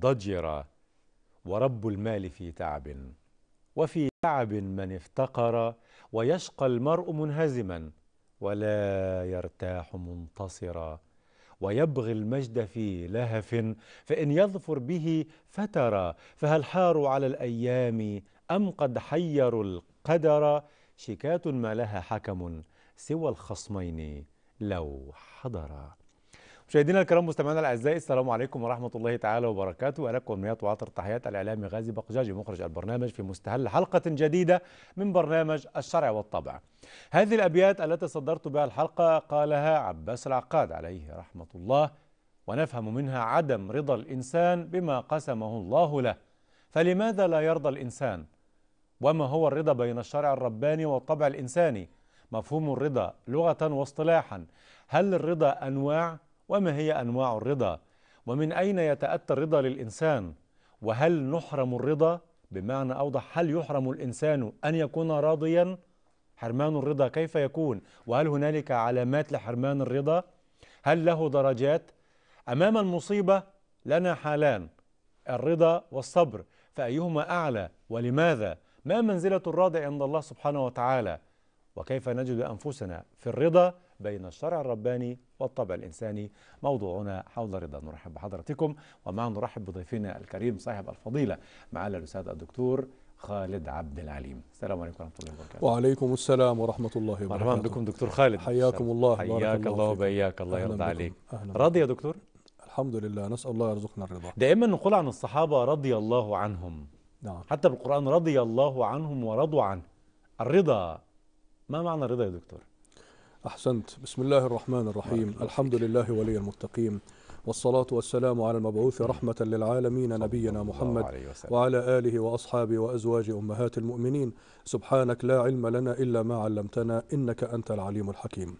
ضجر ورب المال في تعب وفي تعب من افتقر ويشقى المرء منهزما ولا يرتاح منتصرا ويبغي المجد في لهف فإن يظفر به فترى فهل حاروا على الأيام أم قد حيروا القدر شكات ما لها حكم سوى الخصمين لو حضرا مشاهدينا الكرام مستمعينا الاعزاء السلام عليكم ورحمه الله تعالى وبركاته لكم ومنية وعطر تحيات الاعلامي غازي بقجاجي مخرج البرنامج في مستهل حلقه جديده من برنامج الشرع والطبع. هذه الابيات التي صدرت بها الحلقه قالها عباس العقاد عليه رحمه الله ونفهم منها عدم رضا الانسان بما قسمه الله له فلماذا لا يرضى الانسان؟ وما هو الرضا بين الشرع الرباني والطبع الانساني؟ مفهوم الرضا لغه واصطلاحا هل الرضا انواع؟ وما هي أنواع الرضا ومن أين يتأتى الرضا للإنسان وهل نحرم الرضا بمعنى أوضح هل يحرم الإنسان أن يكون راضيا حرمان الرضا كيف يكون وهل هنالك علامات لحرمان الرضا هل له درجات أمام المصيبة لنا حالان الرضا والصبر فأيهما أعلى ولماذا ما منزلة الراضي عند الله سبحانه وتعالى وكيف نجد أنفسنا في الرضا بين الشرع الرباني والطبع الإنساني موضوعنا حول رضا نرحب بحضراتكم ومع نرحب بضيفنا الكريم صاحب الفضيلة معالي الأستاذ الدكتور خالد عبد العليم السلام عليكم ورحمه الله وبركاته وعليكم السلام ورحمه الله وبركاته مرحبا بكم دكتور خالد حياكم الله حياك الله وبياك الله يرضى عليك راضي يا دكتور الحمد لله نسال الله يرزقنا الرضا دائما نقول عن الصحابه رضي الله عنهم نعم حتى بالقران رضي الله عنهم ورضوا عنه الرضا ما معنى الرضا يا دكتور أحسنت بسم الله الرحمن الرحيم الحمد لله ولي المتقين والصلاة والسلام على المبعوث رحمة للعالمين نبينا محمد وعلى آله وأصحابه وأزواج أمهات المؤمنين سبحانك لا علم لنا إلا ما علمتنا إنك أنت العليم الحكيم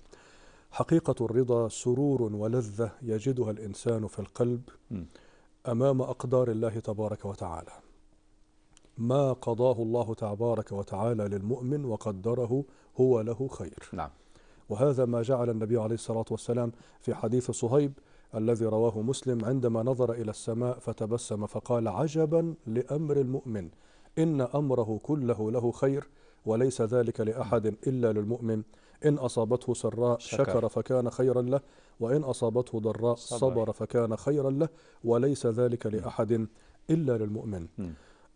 حقيقة الرضا سرور ولذة يجدها الإنسان في القلب أمام أقدار الله تبارك وتعالى ما قضاه الله تبارك وتعالى للمؤمن وقدره هو له خير نعم وهذا ما جعل النبي عليه الصلاة والسلام في حديث صهيب الذي رواه مسلم عندما نظر إلى السماء فتبسم فقال عجبا لأمر المؤمن إن أمره كله له خير وليس ذلك لأحد إلا للمؤمن إن أصابته سراء شكر, شكر فكان خيرا له وإن أصابته ضراء صبر, صبر فكان خيرا له وليس ذلك لأحد إلا للمؤمن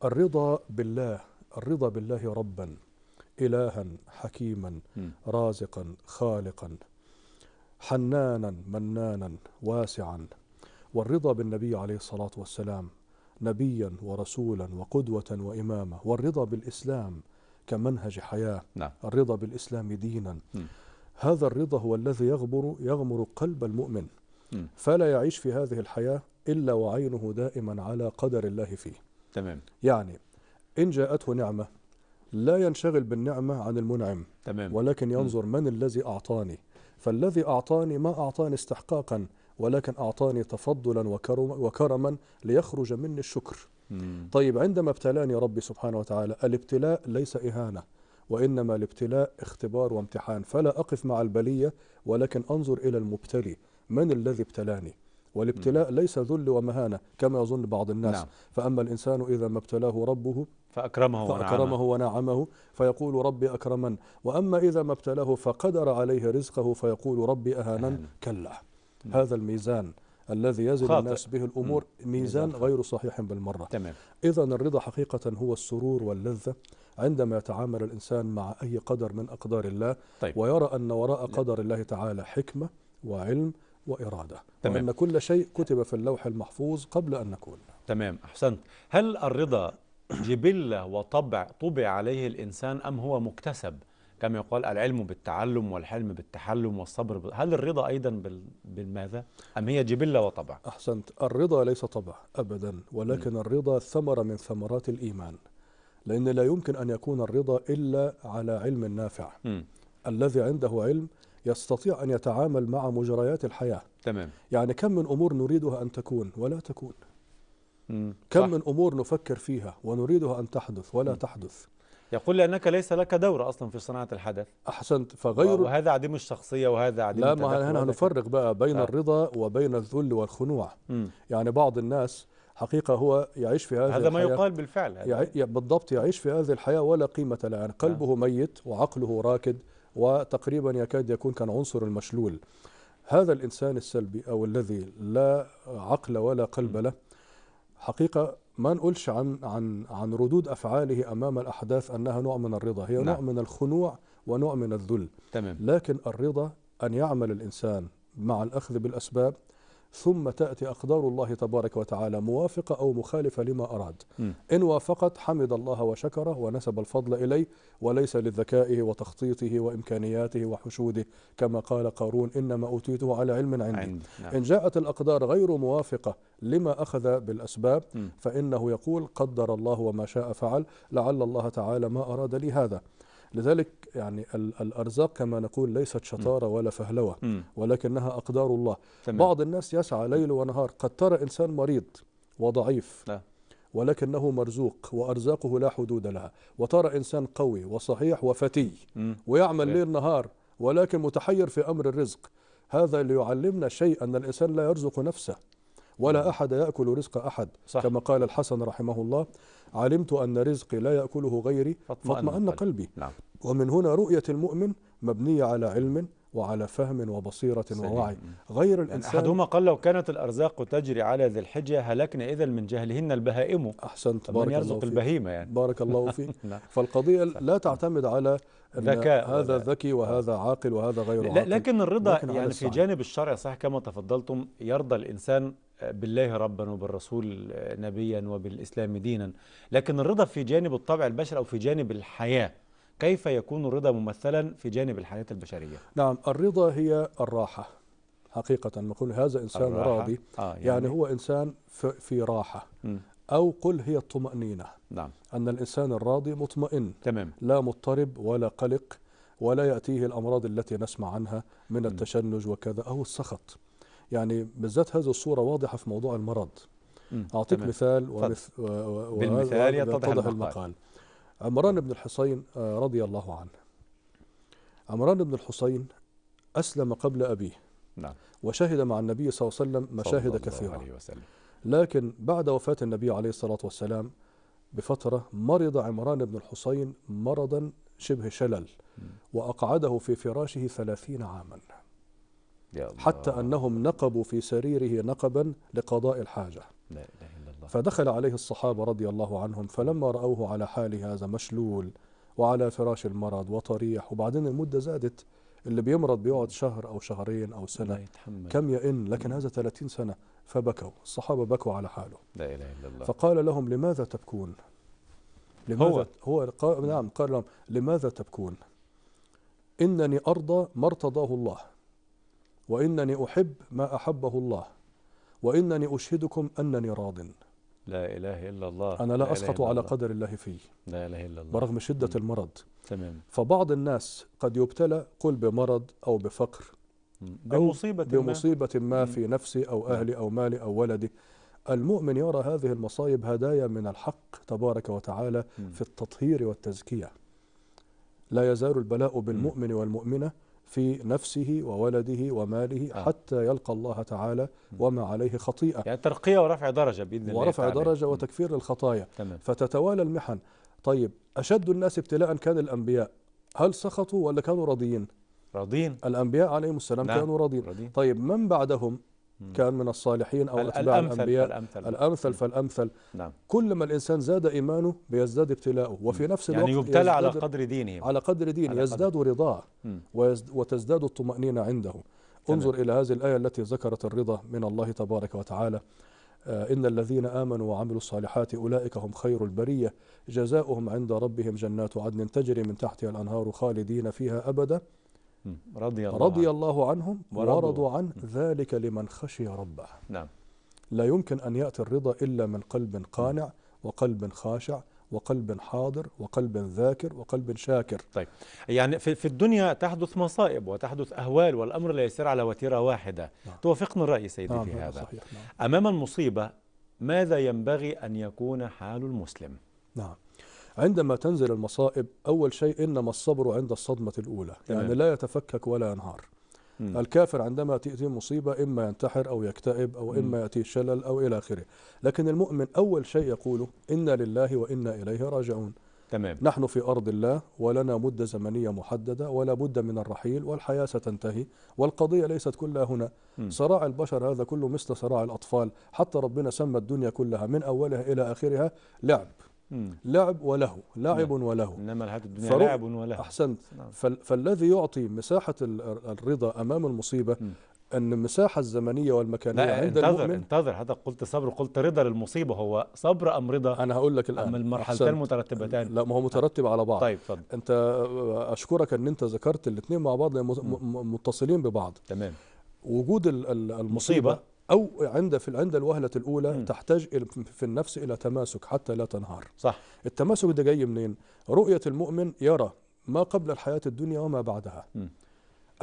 الرضا بالله الرضا بالله ربا إلها حكيما رازقا خالقا حنانا منانا واسعا والرضا بالنبي عليه الصلاة والسلام نبيا ورسولا وقدوة وإماما والرضا بالإسلام كمنهج حياة نعم. الرضا بالإسلام دينا م. هذا الرضا هو الذي يغمر, يغمر قلب المؤمن م. فلا يعيش في هذه الحياة إلا وعينه دائما على قدر الله فيه تمام يعني إن جاءته نعمة لا ينشغل بالنعمة عن المنعم تمام. ولكن ينظر من الذي أعطاني فالذي أعطاني ما أعطاني استحقاقا ولكن أعطاني تفضلا وكرما ليخرج مني الشكر مم. طيب عندما ابتلاني ربي سبحانه وتعالى الابتلاء ليس إهانة وإنما الابتلاء اختبار وامتحان فلا أقف مع البلية ولكن أنظر إلى المبتلي من الذي ابتلاني والابتلاء ليس ذل ومهانة كما يظن بعض الناس نعم. فأما الإنسان إذا ما ابتلاه ربه فأكرمه, فأكرمه ونعمه فيقول ربي أكرمن وأما إذا ما ابتلاه فقدر عليه رزقه فيقول ربي أهانن كلا نعم. هذا الميزان الذي يزن خاطئ. الناس به الأمور ميزان غير صحيح بالمرة تمام إذا الرضا حقيقة هو السرور واللذة عندما يتعامل الإنسان مع أي قدر من أقدار الله طيب. ويرى أن وراء نعم. قدر الله تعالى حكمة وعلم وإرادة تمام. وأن كل شيء كتب في اللوح المحفوظ قبل أن نكون تمام أحسنت هل الرضا جبلة وطبع طبع عليه الإنسان أم هو مكتسب كما يقال العلم بالتعلم والحلم بالتحلم والصبر هل الرضا أيضا بالماذا أم هي جبلة وطبع أحسنت الرضا ليس طبع أبدا ولكن الرضا ثمرة من ثمرات الإيمان لأن لا يمكن أن يكون الرضا إلا على علم نافع الذي عنده علم يستطيع أن يتعامل مع مجريات الحياة تمام يعني كم من أمور نريدها أن تكون ولا تكون مم. كم صح. من أمور نفكر فيها ونريدها أن تحدث ولا مم. تحدث يقول لأنك ليس لك دور أصلا في صناعة الحدث أحسنت فغير وهذا عديم الشخصية وهذا عديم لا ما هنا نفرق بقى بين صح. آه. الرضا وبين الذل والخنوع مم. يعني بعض الناس حقيقة هو يعيش في هذه هذا الحياة ما يقال بالفعل هذا. يع... بالضبط يعيش في هذه الحياة ولا قيمة لها يعني قلبه آه. ميت وعقله راكد وتقريبا يكاد يكون كان عنصر المشلول هذا الإنسان السلبي أو الذي لا عقل ولا قلب له حقيقه ما نقولش عن عن عن ردود افعاله امام الاحداث انها نوع من الرضا هي نعم. نوع من الخنوع ونوع من الذل تمام. لكن الرضا ان يعمل الانسان مع الاخذ بالاسباب ثم تأتي أقدار الله تبارك وتعالى موافقة أو مخالفة لما أراد م. إن وافقت حمد الله وشكره ونسب الفضل إليه وليس لذكائه وتخطيطه وإمكانياته وحشوده كما قال قارون إنما أوتيته على علم عندي عند. نعم. إن جاءت الأقدار غير موافقة لما أخذ بالأسباب م. فإنه يقول قدر الله وما شاء فعل لعل الله تعالى ما أراد لي هذا لذلك يعني الأرزاق كما نقول ليست شطارة ولا فهلوة ولكنها أقدار الله تمام. بعض الناس يسعى ليل ونهار قد ترى إنسان مريض وضعيف لا. ولكنه مرزوق وأرزاقه لا حدود لها وترى إنسان قوي وصحيح وفتي ويعمل ليل نهار ولكن متحير في أمر الرزق هذا ليعلمنا شيء أن الإنسان لا يرزق نفسه ولا أحد يأكل رزق أحد صح. كما قال الحسن رحمه الله علمت أن رزقي لا يأكله غيري فاطمأن قلبي نعم. ومن هنا رؤية المؤمن مبنية على علم وعلى فهم وبصيرة سليم. ووعي غير يعني الإنسان أحدهما قال لو كانت الأرزاق تجري على ذي الحجة هلكنا إذا من جهلهن البهائم أحسنت بارك من يرزق الله البهيمة يعني بارك الله فيك نعم. فالقضية لا تعتمد على ذكاء هذا ذكي وهذا آه. عاقل وهذا غير عاقل لكن الرضا لكن يعني في جانب الشرع صح كما تفضلتم يرضى الإنسان بالله ربا وبالرسول نبيا وبالإسلام دينا لكن الرضا في جانب الطبع البشري أو في جانب الحياة كيف يكون الرضا ممثلا في جانب الحياة البشرية نعم الرضا هي الراحة حقيقة نقول هذا إنسان الراحة. راضي آه يعني, يعني إيه؟ هو إنسان في راحة م. أو قل هي الطمأنينة نعم. أن الإنسان الراضي مطمئن تمام. لا مضطرب ولا قلق ولا يأتيه الأمراض التي نسمع عنها من التشنج وكذا أو السخط يعني بالذات هذه الصورة واضحة في موضوع المرض أعطيك تمام. مثال ومث... و... بالمثال يتضح المقال, عمران بن الحصين آه، رضي الله عنه عمران بن الحصين أسلم قبل أبيه نعم. وشهد مع النبي صلى الله عليه وسلم مشاهد كثيرة عليه وسلم. لكن بعد وفاة النبي عليه الصلاة والسلام بفترة مرض عمران بن الحصين مرضا شبه شلل وأقعده في فراشه ثلاثين عاما حتى أنهم نقبوا في سريره نقبا لقضاء الحاجة لا إله إلا الله. فدخل عليه الصحابة رضي الله عنهم فلما رأوه على حاله هذا مشلول وعلى فراش المرض وطريح وبعدين المدة زادت اللي بيمرض بيقعد شهر أو شهرين أو سنة كم يئن لكن هذا 30 سنة فبكوا الصحابة بكوا على حاله لا إله إلا الله فقال لهم لماذا تبكون لماذا هو, هو قال نعم قال لهم لماذا تبكون إنني أرضى ما ارتضاه الله وإنني أحب ما أحبه الله وإنني أشهدكم أنني راضٍ لا إله إلا الله أنا لا, لا أسقط على الله. قدر الله فيه لا إله إلا الله برغم شدة مم. المرض تمام فبعض الناس قد يبتلى قل بمرض أو بفقر بمصيبة أو بمصيبة ما, ما في نفسي أو أهلي أو مالي أو ولدي المؤمن يرى هذه المصايب هدايا من الحق تبارك وتعالى في التطهير والتزكية لا يزال البلاء بالمؤمن والمؤمنة في نفسه وولده وماله آه. حتى يلقى الله تعالى وما عليه خطيئة يعني ترقية ورفع درجة بإذن الله ورفع درجة وتكفير للخطايا تمام. فتتوالى المحن طيب أشد الناس ابتلاء كان الأنبياء هل سخطوا ولا كانوا راضيين راضين الأنبياء عليهم السلام نعم. كانوا راضين طيب من بعدهم كان من الصالحين أو أتباع الأنبياء فالأمثل, الأمثل فالأمثل نعم. كل ما الإنسان زاد إيمانه بيزداد ابتلاؤه وفي نفس يعني الوقت يعني يبتلى على قدر دينه على قدر دينه يزداد رضاه وتزداد الطمأنينة عنده انظر إلى هذه الآية التي ذكرت الرضا من الله تبارك وتعالى آه، إن الذين آمنوا وعملوا الصالحات أولئك هم خير البرية جزاؤهم عند ربهم جنات عدن تجري من تحتها الأنهار خالدين فيها أبدا رضي الله, رضي الله عنهم ورضوا عن ذلك لمن خشي ربه نعم لا يمكن أن يأتي الرضا إلا من قلب قانع وقلب خاشع وقلب حاضر وقلب ذاكر وقلب شاكر طيب يعني في, في الدنيا تحدث مصائب وتحدث أهوال والأمر لا يسير على وتيرة واحدة نعم. توافقنا الرأي سيدي نعم في نعم، هذا صحيح. نعم. أمام المصيبة ماذا ينبغي أن يكون حال المسلم نعم عندما تنزل المصائب أول شيء إنما الصبر عند الصدمة الأولى تمام. يعني لا يتفكك ولا ينهار الكافر عندما تأتي مصيبة إما ينتحر أو يكتئب أو إما يأتي شلل أو إلى آخره لكن المؤمن أول شيء يقول إنا لله وإنا إليه راجعون تمام. نحن في أرض الله ولنا مدة زمنية محددة ولا بد من الرحيل والحياة ستنتهي والقضية ليست كلها هنا مم. صراع البشر هذا كله مثل صراع الأطفال حتى ربنا سمى الدنيا كلها من أولها إلى آخرها لعب لعب وله لاعب نعم. وله انما الحياه الدنيا لعب وله احسنت نعم. فال فالذي يعطي مساحه الرضا امام المصيبه م. ان المساحه الزمنيه والمكانيه لا عند انتظر المؤمن انتظر هذا قلت صبر قلت رضا للمصيبه هو صبر ام رضا انا هقول لك الان اما المرحلتين مترتبتان لا ما هو مترتب على بعض طيب فضل. انت اشكرك ان انت ذكرت الاثنين مع بعض متصلين ببعض تمام وجود المصيبه أو عند في عند الوهلة الأولى م. تحتاج في النفس إلى تماسك حتى لا تنهار صح التماسك ده جاي منين؟ رؤية المؤمن يرى ما قبل الحياة الدنيا وما بعدها م.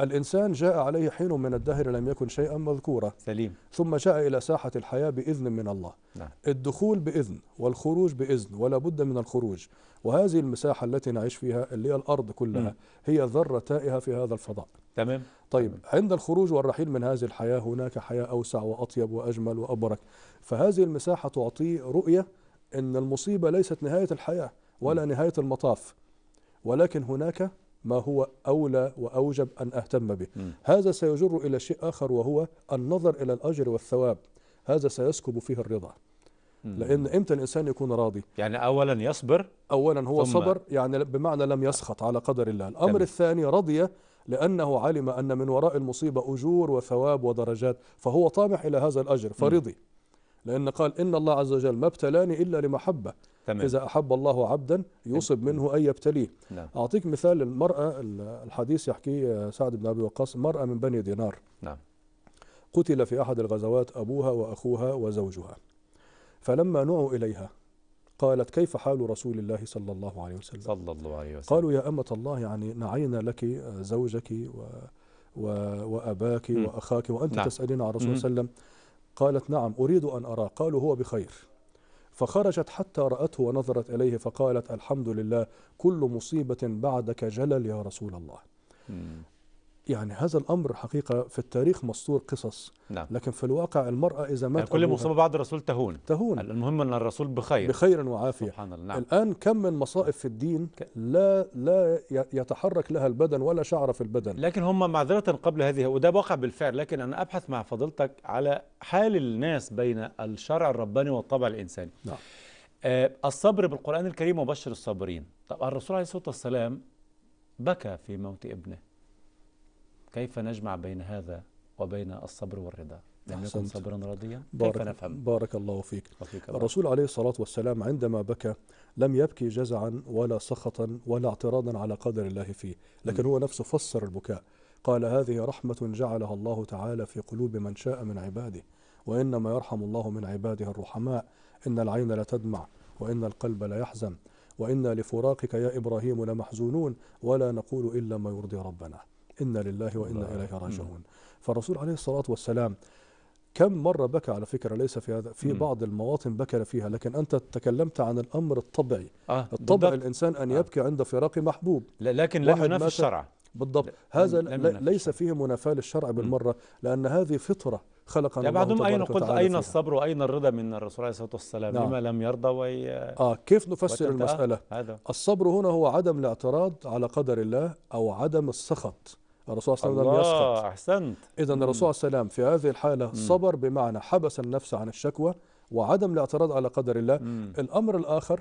الإنسان جاء عليه حين من الدهر لم يكن شيئا مذكورا سليم ثم جاء إلى ساحة الحياة بإذن من الله نعم. الدخول بإذن والخروج بإذن ولا بد من الخروج وهذه المساحة التي نعيش فيها اللي هي الأرض كلها م. هي ذرة تائهة في هذا الفضاء تمام طيب عند الخروج والرحيل من هذه الحياة هناك حياة أوسع وأطيب وأجمل وأبرك فهذه المساحة تعطي رؤية أن المصيبة ليست نهاية الحياة ولا م. نهاية المطاف ولكن هناك ما هو أولى وأوجب أن أهتم به م. هذا سيجر إلى شيء آخر وهو النظر إلى الأجر والثواب هذا سيسكب فيه الرضا لان امتى الانسان يكون راضي يعني اولا يصبر اولا هو صبر يعني بمعنى لم يسخط على قدر الله الامر تمام. الثاني رضي لأنه علم أن من وراء المصيبة أجور وثواب ودرجات فهو طامح إلى هذا الأجر فرضي لأن قال إن الله عز وجل ما ابتلاني إلا لمحبة تمام. إذا أحب الله عبدا يصب منه أن يبتليه نعم. أعطيك مثال المرأة الحديث يحكي سعد بن أبي وقاص مرأة من بني دينار نعم. قتل في أحد الغزوات أبوها وأخوها وزوجها فلما نعوا إليها قالت كيف حال رسول الله صلى الله عليه وسلم صلى الله عليه وسلم قالوا يا أمة الله يعني نعينا لك آه، زوجك و و وأباك م. وأخاك وأنت نعم. تسألين عن رسول الله صلى الله عليه وسلم قالت نعم أريد أن أراه قالوا هو بخير فخرجت حتى رأته ونظرت إليه فقالت الحمد لله كل مصيبة بعدك جلل يا رسول الله يعني هذا الامر حقيقه في التاريخ مسطور قصص نعم. لكن في الواقع المراه اذا مات يعني كل مصيبه بعد الرسول تهون تهون المهم ان الرسول بخير بخير وعافيه سبحان الله نعم. الان كم من مصائب في الدين لا لا يتحرك لها البدن ولا شعر في البدن لكن هم معذره قبل هذه وده واقع بالفعل لكن انا ابحث مع فضيلتك على حال الناس بين الشرع الرباني والطبع الانساني نعم آه، الصبر بالقران الكريم وبشر الصابرين طب الرسول عليه الصلاه والسلام بكى في موت ابنه كيف نجمع بين هذا وبين الصبر والرضا لم يكن صبرا راضيا بارك, كيف نفهم؟ بارك الله فيك, الله. الرسول عليه الصلاة والسلام عندما بكى لم يبكي جزعا ولا سخطا ولا اعتراضا على قدر الله فيه لكن م. هو نفسه فسر البكاء قال هذه رحمة جعلها الله تعالى في قلوب من شاء من عباده وإنما يرحم الله من عباده الرحماء إن العين لا تدمع وإن القلب لا يحزن وإنا لفراقك يا إبراهيم لمحزونون ولا نقول إلا ما يرضي ربنا إنا لله وإنا إليه راجعون فالرسول عليه الصلاة والسلام كم مرة بكى على فكرة ليس في هذا في بعض المواطن بكى فيها لكن أنت تكلمت عن الأمر الطبيعي آه الطبع بالضبط. الإنسان أن آه. يبكي عند فراق محبوب لكن لا ينافي الشرع بالضبط هذا ليس فيه منافاة للشرع بالمرة لأن هذه فطرة خلقنا يعني بعضهم أين قلت أين فيها. الصبر وأين الرضا من الرسول عليه الصلاة والسلام نعم. لما لم يرضى وي... آه كيف نفسر المسألة هذا. الصبر هنا هو عدم الاعتراض على قدر الله أو عدم السخط الرسول صلى الله عليه وسلم لم يسخط احسنت اذا الرسول صلى الله عليه وسلم في هذه الحاله مم. صبر بمعنى حبس النفس عن الشكوى وعدم الاعتراض على قدر الله مم. الامر الاخر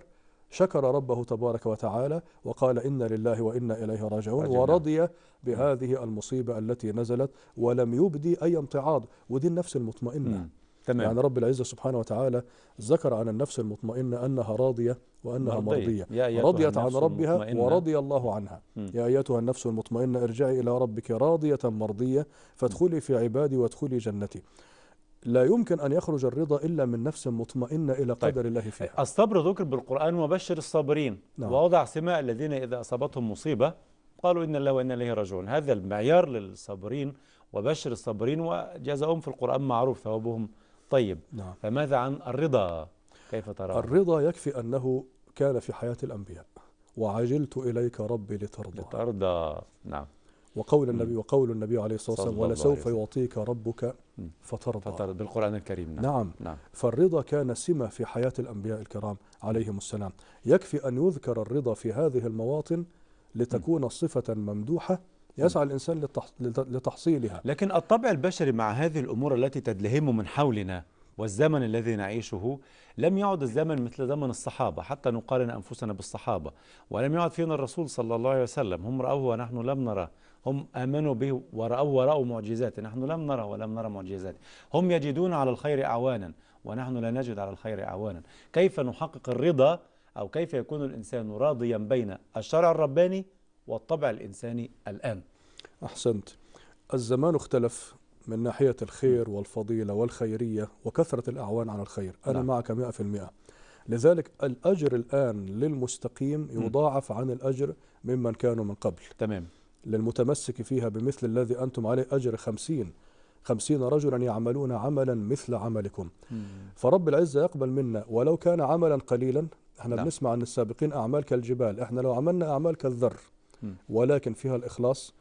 شكر ربه تبارك وتعالى وقال إنا لله وإنا إليه راجعون ورضي بهذه المصيبة التي نزلت ولم يبدي أي امتعاض ودي النفس المطمئنة مم. تمام. يعني رب العزة سبحانه وتعالى ذكر عن النفس المطمئنة أنها راضية وأنها مرضية, مرضية. رضيت عن ربها المطمئنة. ورضي الله عنها م. يا أيتها النفس المطمئنة ارجعي إلى ربك راضية مرضية فادخلي في عبادي وادخلي جنتي لا يمكن أن يخرج الرضا إلا من نفس مطمئنة إلى طيب. قدر طيب. الله فيها الصبر ذكر بالقرآن وبشر الصابرين نعم. ووضع سماء الذين إذا أصابتهم مصيبة قالوا إن الله وإنا إليه راجعون هذا المعيار للصابرين وبشر الصابرين وجزاهم في القرآن معروف ثوابهم طيب نعم. فماذا عن الرضا كيف تراه الرضا يكفي أنه كان في حياة الأنبياء وعجلت إليك ربي لترضى لترضى نعم وقول النبي وقول النبي عليه الصلاه والسلام ولسوف يعطيك ربك فترضى فترضى بالقران الكريم نعم. نعم نعم فالرضا كان سمه في حياه الانبياء الكرام عليهم السلام يكفي ان يذكر الرضا في هذه المواطن لتكون صفه ممدوحه يسعى الإنسان لتحصيلها لكن الطبع البشري مع هذه الأمور التي تدلهم من حولنا والزمن الذي نعيشه لم يعد الزمن مثل زمن الصحابة حتى نقارن أنفسنا بالصحابة ولم يعد فينا الرسول صلى الله عليه وسلم هم رأوه ونحن لم نرى هم آمنوا به ورأوه ورأوا معجزاته نحن لم نرى ولم نرى معجزاته هم يجدون على الخير أعوانا ونحن لا نجد على الخير أعوانا كيف نحقق الرضا أو كيف يكون الإنسان راضيا بين الشرع الرباني والطبع الإنساني الآن أحسنت الزمان اختلف من ناحية الخير والفضيلة والخيرية وكثرة الأعوان على الخير أنا نعم. معك مئة في المئة لذلك الأجر الآن للمستقيم يضاعف عن الأجر ممن كانوا من قبل تمام للمتمسك فيها بمثل الذي أنتم عليه أجر خمسين خمسين رجلا يعملون عملا مثل عملكم مم. فرب العزة يقبل منا ولو كان عملا قليلا احنا نعم. بنسمع عن السابقين أعمال كالجبال احنا لو عملنا أعمال كالذر ولكن فيها الإخلاص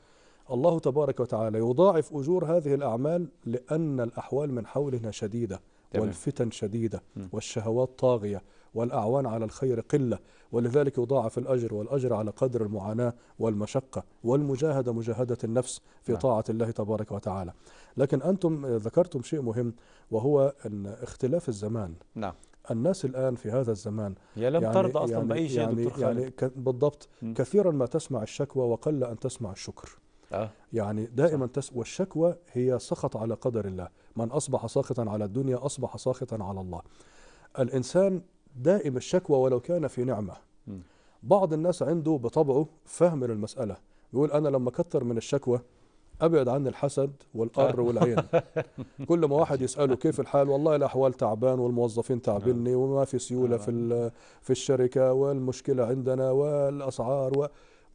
الله تبارك وتعالى يضاعف أجور هذه الأعمال لأن الأحوال من حولنا شديدة والفتن شديدة والشهوات طاغية والأعوان على الخير قلة ولذلك يضاعف الأجر والأجر على قدر المعاناة والمشقة والمجاهدة مجاهدة النفس في نعم. طاعة الله تبارك وتعالى لكن أنتم ذكرتم شيء مهم وهو أن اختلاف الزمان نعم الناس الآن في هذا الزمان يا لم يعني ترضى أصلا يعني بأي شيء يعني دكتور يعني خالد يعني بالضبط كثيرا ما تسمع الشكوى وقل أن تسمع الشكر آه. يعني دائما تس والشكوى هي سخط على قدر الله من أصبح ساخطا على الدنيا أصبح ساخطا على الله الإنسان دائم الشكوى ولو كان في نعمة بعض الناس عنده بطبعه فهم للمسألة يقول أنا لما كثر من الشكوى ابعد عن الحسد والقر آه. والعين كل ما واحد يساله كيف الحال والله الاحوال تعبان والموظفين تعبني آه. وما في سيوله آه. في في الشركه والمشكله عندنا والاسعار و...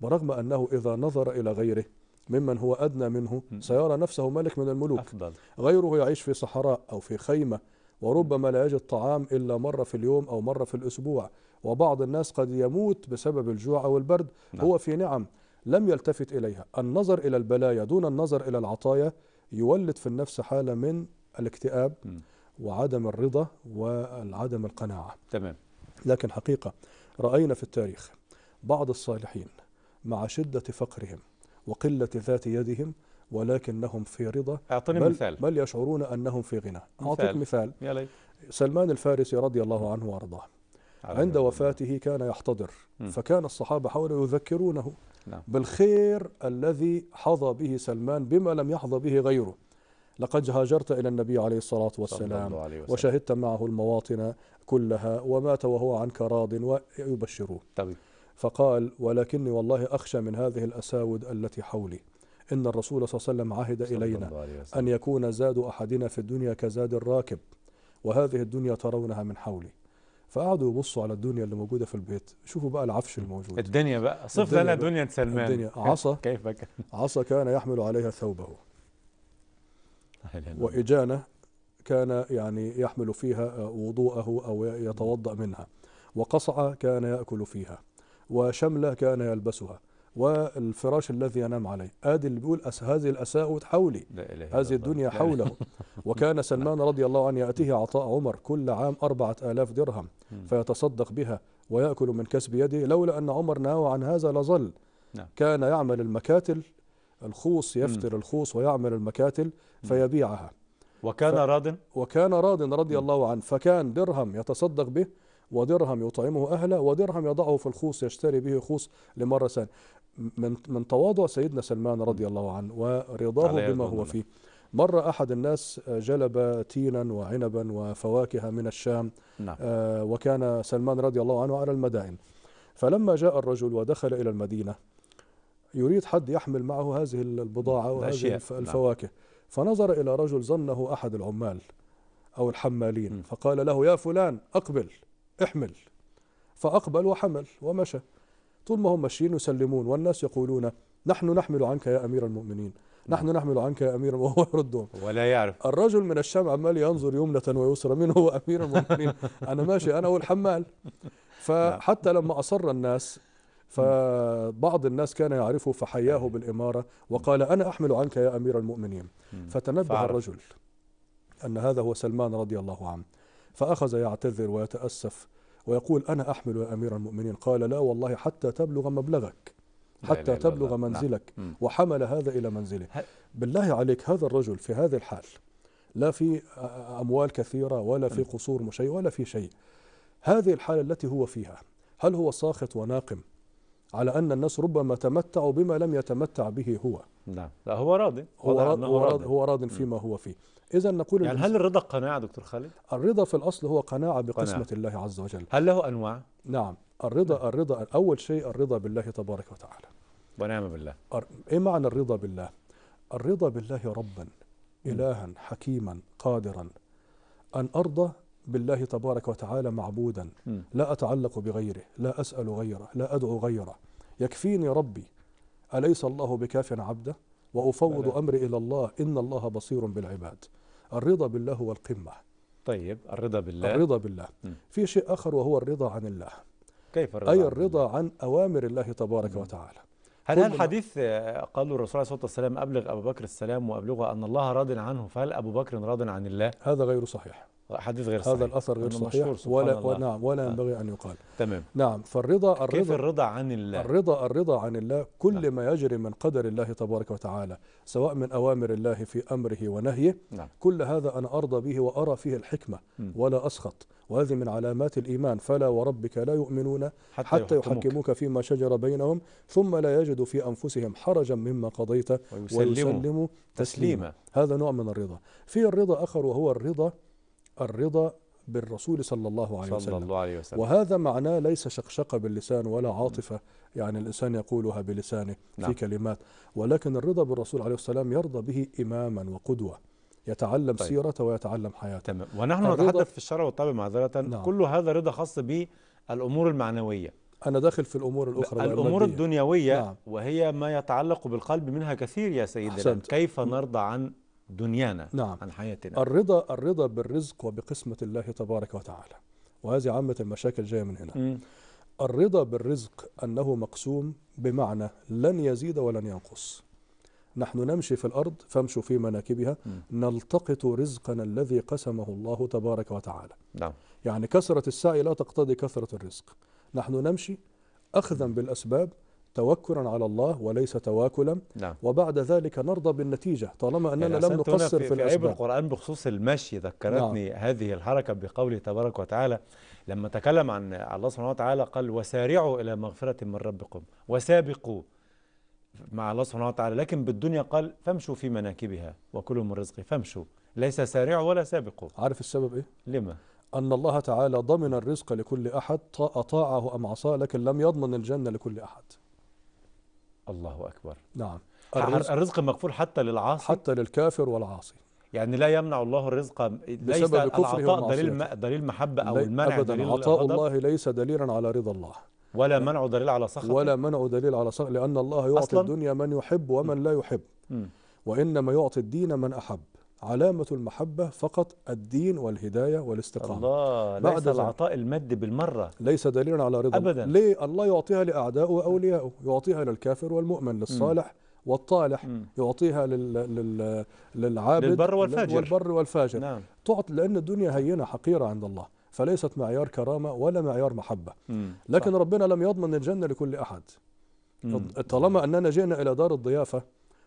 برغم انه اذا نظر الى غيره ممن هو ادنى منه سيرى نفسه ملك من الملوك غيره يعيش في صحراء او في خيمه وربما لا يجد طعام الا مره في اليوم او مره في الاسبوع وبعض الناس قد يموت بسبب الجوع او البرد نعم. هو في نعم لم يلتفت إليها النظر إلى البلايا دون النظر إلى العطايا يولد في النفس حالة من الاكتئاب م. وعدم الرضا وعدم القناعة تمام لكن حقيقة رأينا في التاريخ بعض الصالحين مع شدة فقرهم وقلة ذات يدهم ولكنهم في رضا أعطني بل مثال بل يشعرون أنهم في غنى أعطيك مثال يلي. سلمان الفارسي رضي الله عنه وأرضاه عند وفاته كان يحتضر فكان الصحابة حوله يذكرونه نعم. بالخير الذي حظى به سلمان بما لم يحظى به غيره لقد هاجرت إلى النبي عليه الصلاة والسلام عليه وشهدت معه المواطن كلها ومات وهو عنك راض ويبشروه طبيب. فقال ولكني والله أخشى من هذه الأساود التي حولي إن الرسول صلى الله عليه وسلم عهد إلينا أن يكون زاد أحدنا في الدنيا كزاد الراكب وهذه الدنيا ترونها من حولي فقعدوا يبصوا على الدنيا اللي موجوده في البيت شوفوا بقى العفش الموجود الدنيا بقى صف لنا دنيا سلمان الدنيا عصا كيف كان عصا كان يحمل عليها ثوبه وإجانة كان يعني يحمل فيها وضوءه أو يتوضأ منها وقصعة كان يأكل فيها وشملة كان يلبسها والفراش الذي ينام عليه ادي اللي بيقول أس هذه الأساء حولي هذه الدنيا حوله وكان سلمان رضي الله عنه يأتيه عطاء عمر كل عام أربعة آلاف درهم فيتصدق بها ويأكل من كسب يده لولا أن عمر نهى عن هذا لظل نعم. كان يعمل المكاتل الخوص يفتر الخوص ويعمل المكاتل فيبيعها وكان راض وكان راض رضي الله عنه فكان درهم يتصدق به ودرهم يطعمه أهله ودرهم يضعه في الخوص يشتري به خوص لمرة ثانية من, من تواضع سيدنا سلمان رضي الله عنه ورضاه بما هو فيه مر أحد الناس جلب تينا وعنبا وفواكه من الشام نعم. آه وكان سلمان رضي الله عنه على المدائن فلما جاء الرجل ودخل إلى المدينة يريد حد يحمل معه هذه البضاعة وهذه نعم. الفواكه نعم. فنظر إلى رجل ظنه أحد العمال أو الحمالين م. فقال له يا فلان أقبل احمل فأقبل وحمل ومشى طول ما هم ماشيين يسلمون والناس يقولون نحن نحمل عنك يا أمير المؤمنين نحن نحمل عنك يا أمير وهو يردهم ولا يعرف الرجل من الشام عمال ينظر يمنة ويسرى من هو أمير المؤمنين أنا ماشي أنا والحمال نعم. فحتى لما أصر الناس فبعض الناس كان يعرفه فحياه نعم. بالإمارة وقال أنا أحمل عنك يا أمير المؤمنين فتنبه الرجل أن هذا هو سلمان رضي الله عنه فأخذ يعتذر ويتأسف ويقول أنا أحمل يا أمير المؤمنين قال لا والله حتى تبلغ مبلغك حتى تبلغ نعم. منزلك نعم. وحمل هذا إلى منزله بالله عليك هذا الرجل في هذه الحال لا في أموال كثيرة ولا في قصور مشي ولا في شيء هذه الحالة التي هو فيها هل هو ساخط وناقم على أن الناس ربما تمتعوا بما لم يتمتع به هو نعم لا هو راضي هو راضي هو راضي, هو راضي فيما هو فيه إذا نقول يعني هل الرضا قناعة دكتور خالد؟ الرضا في الأصل هو قناعة بقسمة قناعة. الله عز وجل هل له أنواع؟ نعم الرضا نعم. الرضا أول شيء الرضا بالله تبارك وتعالى ونعم بالله إيه معنى الرضا بالله؟ الرضا بالله ربا إلها حكيما قادرا أن أرضى بالله تبارك وتعالى معبودا لا أتعلق بغيره لا أسأل غيره لا أدعو غيره يكفيني ربي أليس الله بكاف عبده وأفوض أمري إلى الله إن الله بصير بالعباد الرضا بالله هو القمة طيب الرضا بالله الرضا بالله م. في شيء آخر وهو الرضا عن الله كيف الرضا أي الرضا عن, عن أوامر الله تبارك م. وتعالى هل الحديث قال الرسول عليه الصلاه والسلام ابلغ ابو بكر السلام وابلغه ان الله راض عنه فهل ابو بكر راض عن الله؟ هذا غير صحيح. حديث غير صحيح هذا الاثر غير صحيح ولا الله. نعم ولا آه. ينبغي آه. ان يقال تمام نعم فالرضا الرضا كيف الرضا عن الله الرضا الرضا عن الله كل نعم. ما يجري من قدر الله تبارك وتعالى سواء من اوامر الله في امره ونهيه نعم. كل هذا انا ارضى به وارى فيه الحكمه م. ولا اسخط وهذه من علامات الإيمان فلا وربك لا يؤمنون حتى, حتى يحكموك فيما شجر بينهم ثم لا يجدوا في أنفسهم حرجا مما قضيت ويسلموا, ويسلموا تسليما هذا نوع من الرضا في الرضا آخر وهو الرضا الرضا بالرسول صلى الله عليه صلى وسلم, الله عليه وسلم. وهذا معناه ليس شقشقة باللسان ولا عاطفة يعني الإنسان يقولها بلسانه نعم. في كلمات ولكن الرضا بالرسول عليه السلام يرضى به إماما وقدوة يتعلم طيب. سيرته ويتعلم حياته تمام ونحن نتحدث في الشرع والطبع معذرة نعم. كل هذا رضا خاص بالأمور المعنوية أنا داخل في الأمور الأخرى الأمور الدنيوية نعم. وهي ما يتعلق بالقلب منها كثير يا سيدنا أحسنت. كيف نرضى عن دنيانا نعم عن حياتنا الرضا الرضا بالرزق وبقسمة الله تبارك وتعالى وهذه عامة المشاكل جاية من هنا م. الرضا بالرزق أنه مقسوم بمعنى لن يزيد ولن ينقص نحن نمشي في الأرض فامشوا في مناكبها م. نلتقط رزقنا الذي قسمه الله تبارك وتعالى نعم. يعني كثرة السعي لا تقتضي كثرة الرزق نحن نمشي أخذا بالأسباب توكلا على الله وليس تواكلا نعم. وبعد ذلك نرضى بالنتيجة طالما أننا يعني لم نقصر في, في الأسباب في القرآن بخصوص المشي ذكرتني نعم. هذه الحركة بقوله تبارك وتعالى لما تكلم عن الله سبحانه وتعالى قال وسارعوا إلى مغفرة من ربكم وسابقوا مع الله سبحانه وتعالى لكن بالدنيا قال فامشوا في مناكبها وكلوا من رزقي فامشوا ليس سارعوا ولا سابقوا عارف السبب إيه؟ لما؟ أن الله تعالى ضمن الرزق لكل أحد أطاعه أم عصاه لكن لم يضمن الجنة لكل أحد الله أكبر نعم الرزق, الرزق مغفور حتى للعاصي حتى للكافر والعاصي يعني لا يمنع الله الرزق ليس العطاء دليل دليل محبة أو المنع أبدا دليل عطاء الغضب. الله ليس دليلا على رضا الله ولا منع دليل على سخط ولا منع دليل على سخط لأن الله يعطي الدنيا من يحب ومن م. لا يحب م. وإنما يعطي الدين من أحب علامة المحبة فقط الدين والهداية والاستقامة الله بعد ليس العطاء المادي بالمرة ليس دليلا على رضا أبدا ليه الله يعطيها لأعدائه وأوليائه يعطيها للكافر والمؤمن للصالح م. والطالح م. يعطيها لل... لل... للعابد للبر والفاجر والبر والفاجر نعم. تعطي لأن الدنيا هينة حقيرة عند الله فليست معيار كرامة ولا معيار محبة م. لكن صح. ربنا لم يضمن الجنة لكل أحد م. طالما أننا جئنا إلى دار الضيافة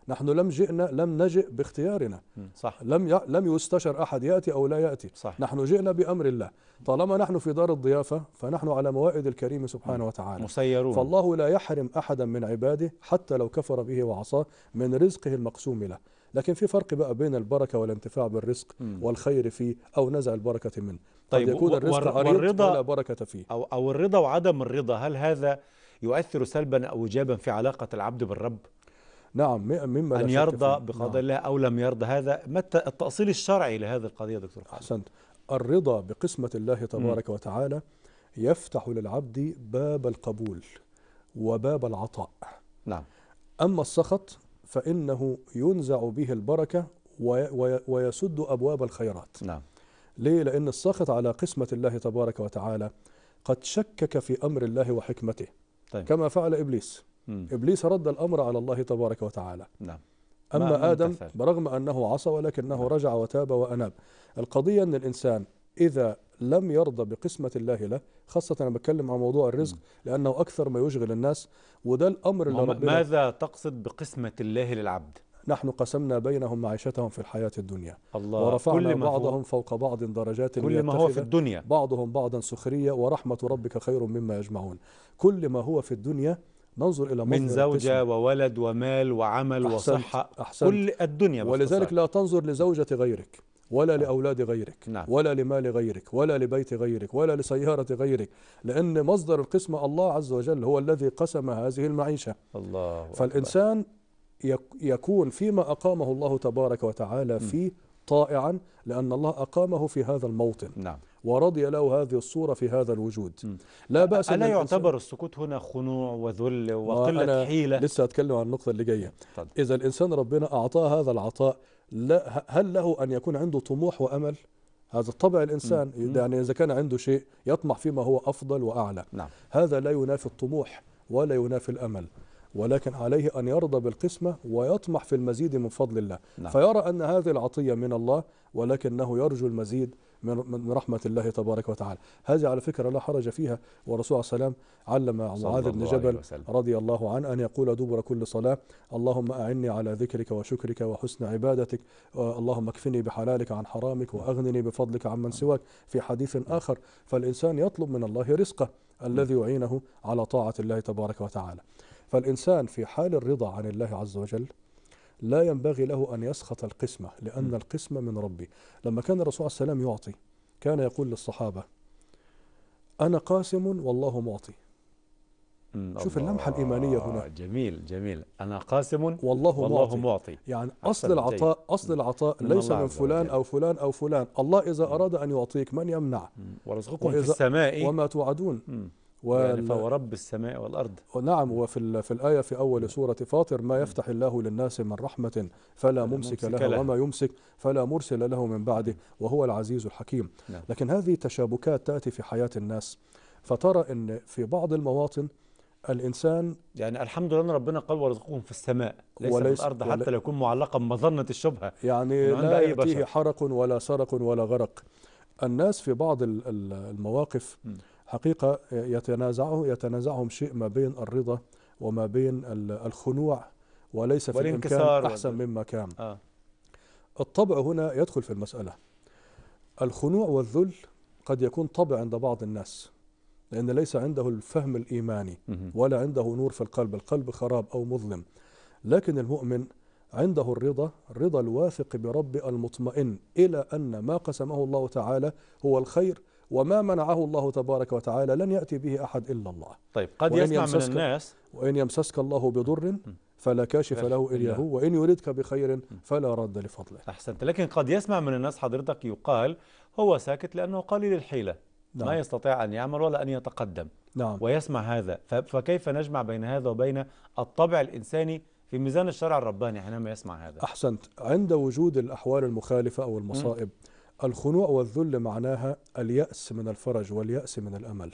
نحن لم جئنا لم نجئ باختيارنا صح لم ي... لم يستشر احد ياتي او لا ياتي صح نحن جئنا بامر الله طالما نحن في دار الضيافه فنحن على موائد الكريم سبحانه وتعالى مسيرون فالله لا يحرم احدا من عباده حتى لو كفر به وعصاه من رزقه المقسوم له لكن في فرق بقى بين البركه والانتفاع بالرزق م. والخير فيه او نزع البركه منه طيب قد يكون الرزق عريض ولا بركه فيه او او الرضا وعدم الرضا هل هذا يؤثر سلبا او ايجابا في علاقه العبد بالرب نعم مما أن يرضى بقضاء نعم. الله أو لم يرضى هذا ما التأصيل الشرعي لهذه القضية دكتور أحسنت الرضا بقسمة الله تبارك م. وتعالى يفتح للعبد باب القبول وباب العطاء نعم أما السخط فإنه ينزع به البركة ويسد أبواب الخيرات نعم ليه؟ لأن الساخط على قسمة الله تبارك وتعالى قد شكك في أمر الله وحكمته طيب. كما فعل إبليس مم. إبليس رد الأمر على الله تبارك وتعالى نعم أما آدم ممتثل. برغم أنه عصى ولكنه نعم. رجع وتاب وأناب القضية أن الإنسان إذا لم يرضى بقسمة الله له خاصة أنا بتكلم عن موضوع الرزق مم. لأنه أكثر ما يشغل الناس وده الأمر اللي ربنا ماذا تقصد بقسمة الله للعبد؟ نحن قسمنا بينهم معيشتهم في الحياة الدنيا الله ورفعنا كل بعضهم فوق بعض درجات كل ما هو في الدنيا بعضهم بعضا سخرية ورحمة ربك خير مما يجمعون كل ما هو في الدنيا ننظر إلى من زوجة الجسم. وولد ومال وعمل أحسنت وصحة أحسنت كل الدنيا ولذلك لا تنظر لزوجة غيرك ولا نعم. لأولاد غيرك نعم. ولا لمال غيرك ولا لبيت غيرك ولا لسيارة غيرك لأن مصدر القسمة الله عز وجل هو الذي قسم هذه المعيشة الله فالإنسان أكبر. يكون فيما أقامه الله تبارك وتعالى فيه طائعا لأن الله أقامه في هذا الموطن نعم ورضي له هذه الصورة في هذا الوجود لا بأس ألا يعتبر السكوت هنا خنوع وذل وقلة أنا حيلة لسه أتكلم عن النقطة اللي جاية إذا الإنسان ربنا أعطاه هذا العطاء لا هل له أن يكون عنده طموح وأمل هذا طبع الإنسان مم. يعني إذا كان عنده شيء يطمح فيما هو أفضل وأعلى نعم. هذا لا ينافي الطموح ولا ينافي الأمل ولكن عليه أن يرضى بالقسمة ويطمح في المزيد من فضل الله نعم. فيرى أن هذه العطية من الله ولكنه يرجو المزيد من رحمة الله تبارك وتعالى هذه على فكرة لا حرج فيها والرسول عليه وسلم علم معاذ بن جبل رضي الله عنه أن يقول دبر كل صلاة اللهم أعني على ذكرك وشكرك وحسن عبادتك اللهم اكفني بحلالك عن حرامك وأغنني بفضلك عمن سواك في حديث آخر فالإنسان يطلب من الله رزقه الذي يعينه على طاعة الله تبارك وتعالى فالإنسان في حال الرضا عن الله عز وجل لا ينبغي له أن يسخط القسمة لأن القسمة من ربي لما كان الرسول صلى الله عليه وسلم يعطي كان يقول للصحابة أنا قاسم والله معطي شوف اللمحة الإيمانية هنا جميل جميل أنا قاسم والله, والله معطي يعني أصل العطاء أصل العطاء من ليس من فلان أو فلان أو فلان الله إذا أراد أن يعطيك من يمنع ورزقكم في السماء وما توعدون يعني وال... يعني فورب السماء والأرض نعم وفي في الآية في أول سورة فاطر ما يفتح الله للناس من رحمة فلا ممسك له وما يمسك فلا مرسل له من بعده وهو العزيز الحكيم نعم. لكن هذه تشابكات تأتي في حياة الناس فترى أن في بعض المواطن الانسان يعني الحمد لله ان ربنا قال ورزقكم في السماء ليس وليس في الارض حتى لو يكون معلقا مظنه الشبهه يعني لا ياتيه حرق ولا سرق ولا غرق الناس في بعض المواقف م. حقيقة يتنازعه يتنازعهم شيء ما بين الرضا وما بين الخنوع وليس في الإمكان أحسن مما كان آه. الطبع هنا يدخل في المسألة الخنوع والذل قد يكون طبع عند بعض الناس لأن ليس عنده الفهم الإيماني ولا عنده نور في القلب القلب خراب أو مظلم لكن المؤمن عنده الرضا الرضا الواثق برب المطمئن إلى أن ما قسمه الله تعالى هو الخير وما منعه الله تبارك وتعالى لن يأتي به أحد إلا الله طيب قد يسمع من الناس وإن يمسسك الله بضر فلا كاشف له إلا هو وإن يريدك بخير فلا رد لفضله أحسنت لكن قد يسمع من الناس حضرتك يقال هو ساكت لأنه قليل الحيلة نعم. ما يستطيع أن يعمل ولا أن يتقدم نعم. ويسمع هذا فكيف نجمع بين هذا وبين الطبع الإنساني في ميزان الشرع الرباني حينما يسمع هذا أحسنت عند وجود الأحوال المخالفة أو المصائب م. الخنوع والذل معناها اليأس من الفرج واليأس من الأمل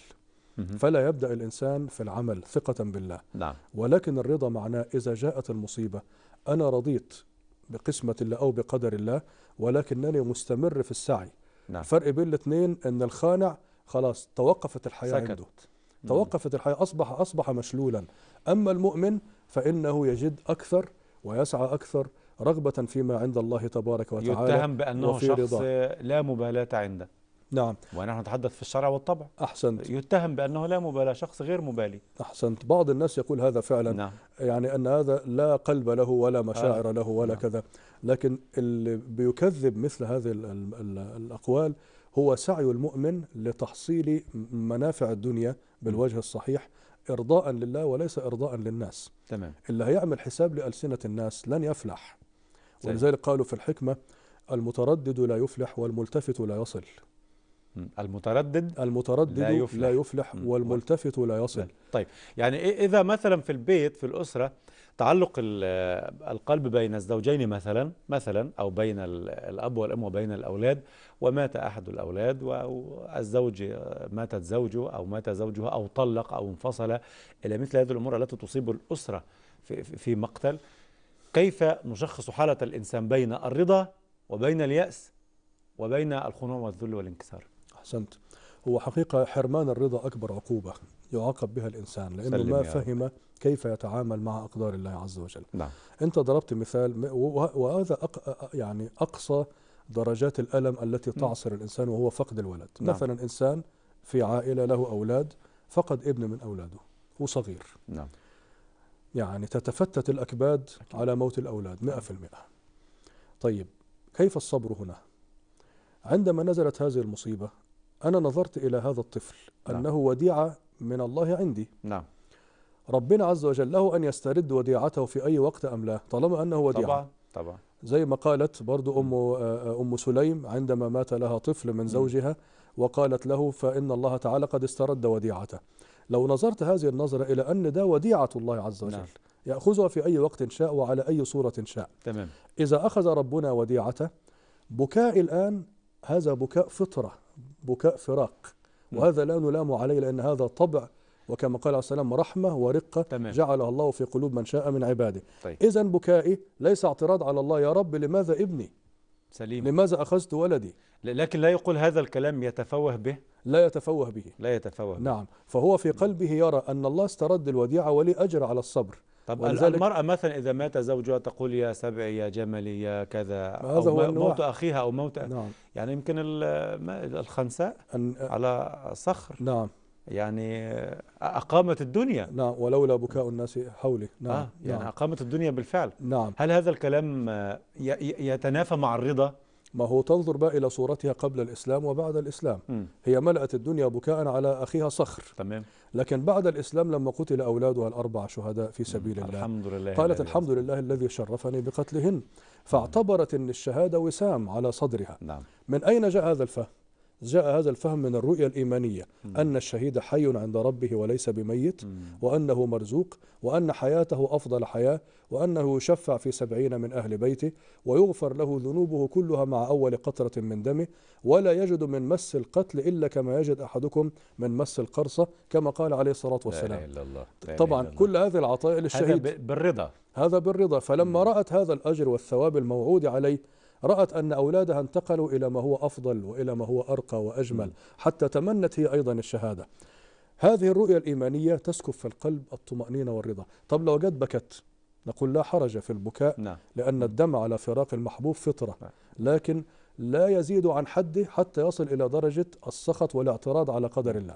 فلا يبدأ الإنسان في العمل ثقة بالله نعم. ولكن الرضا معناه إذا جاءت المصيبة أنا رضيت بقسمة الله أو بقدر الله ولكنني مستمر في السعي نعم. الفرق بين الاثنين أن الخانع خلاص توقفت الحياة سكت. عنده توقفت الحياة أصبح أصبح مشلولا أما المؤمن فإنه يجد أكثر ويسعى أكثر رغبة فيما عند الله تبارك وتعالى يتهم بأنه شخص رضا. لا مبالاة عنده نعم ونحن نتحدث في الشرع والطبع أحسنت يتهم بأنه لا مبالاة شخص غير مبالي أحسنت بعض الناس يقول هذا فعلا نعم. يعني أن هذا لا قلب له ولا مشاعر آه. له ولا نعم. كذا لكن اللي بيكذب مثل هذه الـ الـ الـ الأقوال هو سعي المؤمن لتحصيل منافع الدنيا بالوجه الصحيح إرضاء لله وليس إرضاء للناس تمام اللي هيعمل حساب لألسنة الناس لن يفلح ولذلك قالوا في الحكمة المتردد لا يفلح والملتفت لا يصل المتردد المتردد لا يفلح, لا يفلح والملتفت لا يصل طيب يعني إذا مثلا في البيت في الأسرة تعلق القلب بين الزوجين مثلا مثلا أو بين الأب والأم وبين الأولاد ومات أحد الأولاد والزوج ماتت زوجه أو مات زوجها أو طلق أو انفصل إلى مثل هذه الأمور التي تصيب الأسرة في مقتل كيف نشخص حالة الإنسان بين الرضا وبين اليأس وبين الخنوع والذل والانكسار أحسنت هو حقيقة حرمان الرضا أكبر عقوبة يعاقب بها الإنسان لأنه ما فهم كيف يتعامل مع أقدار الله عز وجل نعم. أنت ضربت مثال وهذا أق يعني أقصى درجات الألم التي نعم. تعصر نعم. الإنسان وهو فقد الولد نعم. مثلا إنسان في عائلة له أولاد فقد ابن من أولاده وصغير نعم يعني تتفتت الأكباد أكيد. على موت الأولاد 100% طيب كيف الصبر هنا؟ عندما نزلت هذه المصيبة أنا نظرت إلى هذا الطفل نعم. أنه وديعة من الله عندي نعم ربنا عز وجل له أن يسترد وديعته في أي وقت أم لا طالما أنه وديعة طبعا طبعا زي ما قالت برضو أم, آه، أم سليم عندما مات لها طفل من زوجها وقالت له فإن الله تعالى قد استرد وديعته لو نظرت هذه النظرة إلى أن ده وديعة الله عز وجل نعم. يأخذها في أي وقت شاء وعلى أي صورة شاء تمام. إذا أخذ ربنا وديعته بكاء الآن هذا بكاء فطرة بكاء فراق نعم. وهذا لا نلام عليه لأن هذا طبع وكما قال عليه السلام رحمة ورقة تمام. جعلها الله في قلوب من شاء من عباده طيب. إذا بكائي ليس اعتراض على الله يا رب لماذا ابني سليم لماذا أخذت ولدي لكن لا يقول هذا الكلام يتفوه به لا يتفوه به لا يتفوه به. نعم فهو في نعم. قلبه يرى أن الله استرد الوديعة ولي أجر على الصبر طب المرأة مثلا إذا مات زوجها تقول يا سبعي يا جملي يا كذا هذا أو هو موت أخيها أو موت نعم يعني يمكن الخنساء على صخر نعم يعني أقامت الدنيا نعم ولولا بكاء الناس حولي نعم آه يعني نعم. أقامت الدنيا بالفعل نعم هل هذا الكلام يتنافى مع الرضا ما هو تنظر بقى إلى صورتها قبل الإسلام وبعد الإسلام م. هي ملأت الدنيا بكاء على أخيها صخر تمام لكن بعد الإسلام لما قتل أولادها الأربع شهداء في سبيل الله الحمد لله قالت الحمد لله الذي شرفني بقتلهن فاعتبرت أن الشهادة وسام على صدرها نعم. من أين جاء هذا الفهم جاء هذا الفهم من الرؤية الإيمانية أن الشهيد حي عند ربه وليس بميت وأنه مرزوق وأن حياته أفضل حياة وأنه يشفع في سبعين من أهل بيته ويغفر له ذنوبه كلها مع أول قطرة من دمه ولا يجد من مس القتل إلا كما يجد أحدكم من مس القرصة كما قال عليه الصلاة والسلام لا إله إلا الله. لا طبعا كل هذه العطاء للشهيد هذا بالرضا هذا بالرضا فلما رأت هذا الأجر والثواب الموعود عليه رأت أن أولادها انتقلوا إلى ما هو أفضل وإلى ما هو أرقى وأجمل حتى تمنت هي أيضا الشهادة هذه الرؤية الإيمانية تسكب في القلب الطمأنينة والرضا طب لو قد بكت نقول لا حرج في البكاء نعم. لأن الدم على فراق المحبوب فطرة نعم. لكن لا يزيد عن حده حتى يصل إلى درجة السخط والاعتراض على قدر الله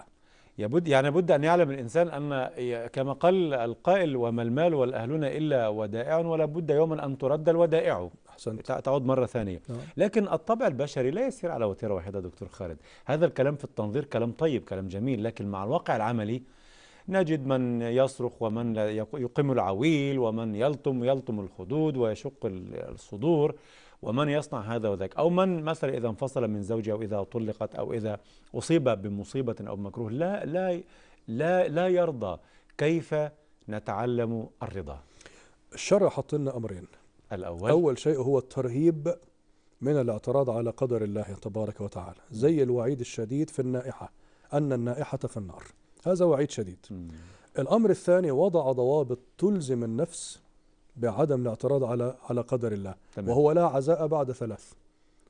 يبد يعني بد أن يعلم الإنسان أن كما قال القائل وما المال والأهلون إلا ودائع ولا بد يوما أن ترد الودائع أحسنت. تعود مرة ثانية أه. لكن الطبع البشري لا يسير على وتيرة واحدة دكتور خالد هذا الكلام في التنظير كلام طيب كلام جميل لكن مع الواقع العملي نجد من يصرخ ومن يقيم العويل ومن يلطم يلطم الخدود ويشق الصدور ومن يصنع هذا وذاك أو من مثلا إذا انفصل من زوجها أو إذا طلقت أو إذا أصيب بمصيبة أو مكروه لا لا لا لا يرضى كيف نتعلم الرضا الشرع حط لنا أمرين الأول أول شيء هو الترهيب من الاعتراض على قدر الله تبارك وتعالى زي الوعيد الشديد في النائحة أن النائحة في النار هذا وعيد شديد مم. الأمر الثاني وضع ضوابط تلزم النفس بعدم الاعتراض على على قدر الله تمام. وهو لا عزاء بعد ثلاث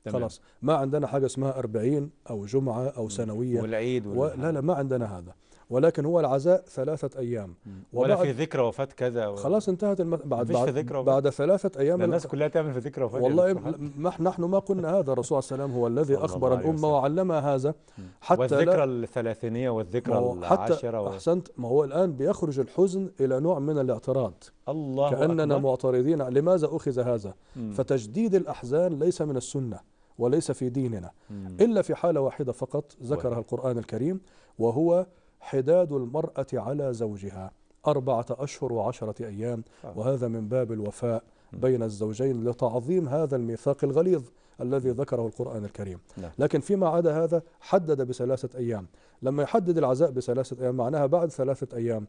تمام. خلاص ما عندنا حاجة اسمها أربعين أو جمعة أو سنوية والعيد و... لا لا ما عندنا هذا ولكن هو العزاء ثلاثة أيام ولا في ذكرى وفاة كذا و... خلاص انتهت الم... بعد بعد, في ذكرى بعد ثلاثة أيام الناس كلها تعمل في ذكرى وفاة والله يعني. ما نحن ما قلنا هذا الرسول عليه السلام هو الذي أخبر الأمة وعلمها هذا حتى والذكرى لا... الثلاثينية والذكرى العاشرة و... أحسنت ما هو الآن بيخرج الحزن إلى نوع من الاعتراض الله كأننا أكبر. معترضين لماذا أخذ هذا م. فتجديد الأحزان ليس من السنة وليس في ديننا م. إلا في حالة واحدة فقط ذكرها القرآن الكريم وهو حداد المرأة على زوجها أربعة أشهر وعشرة أيام آه. وهذا من باب الوفاء بين الزوجين لتعظيم هذا الميثاق الغليظ الذي ذكره القرآن الكريم نعم. لكن فيما عدا هذا حدد بثلاثة أيام لما يحدد العزاء بثلاثة أيام معناها بعد ثلاثة أيام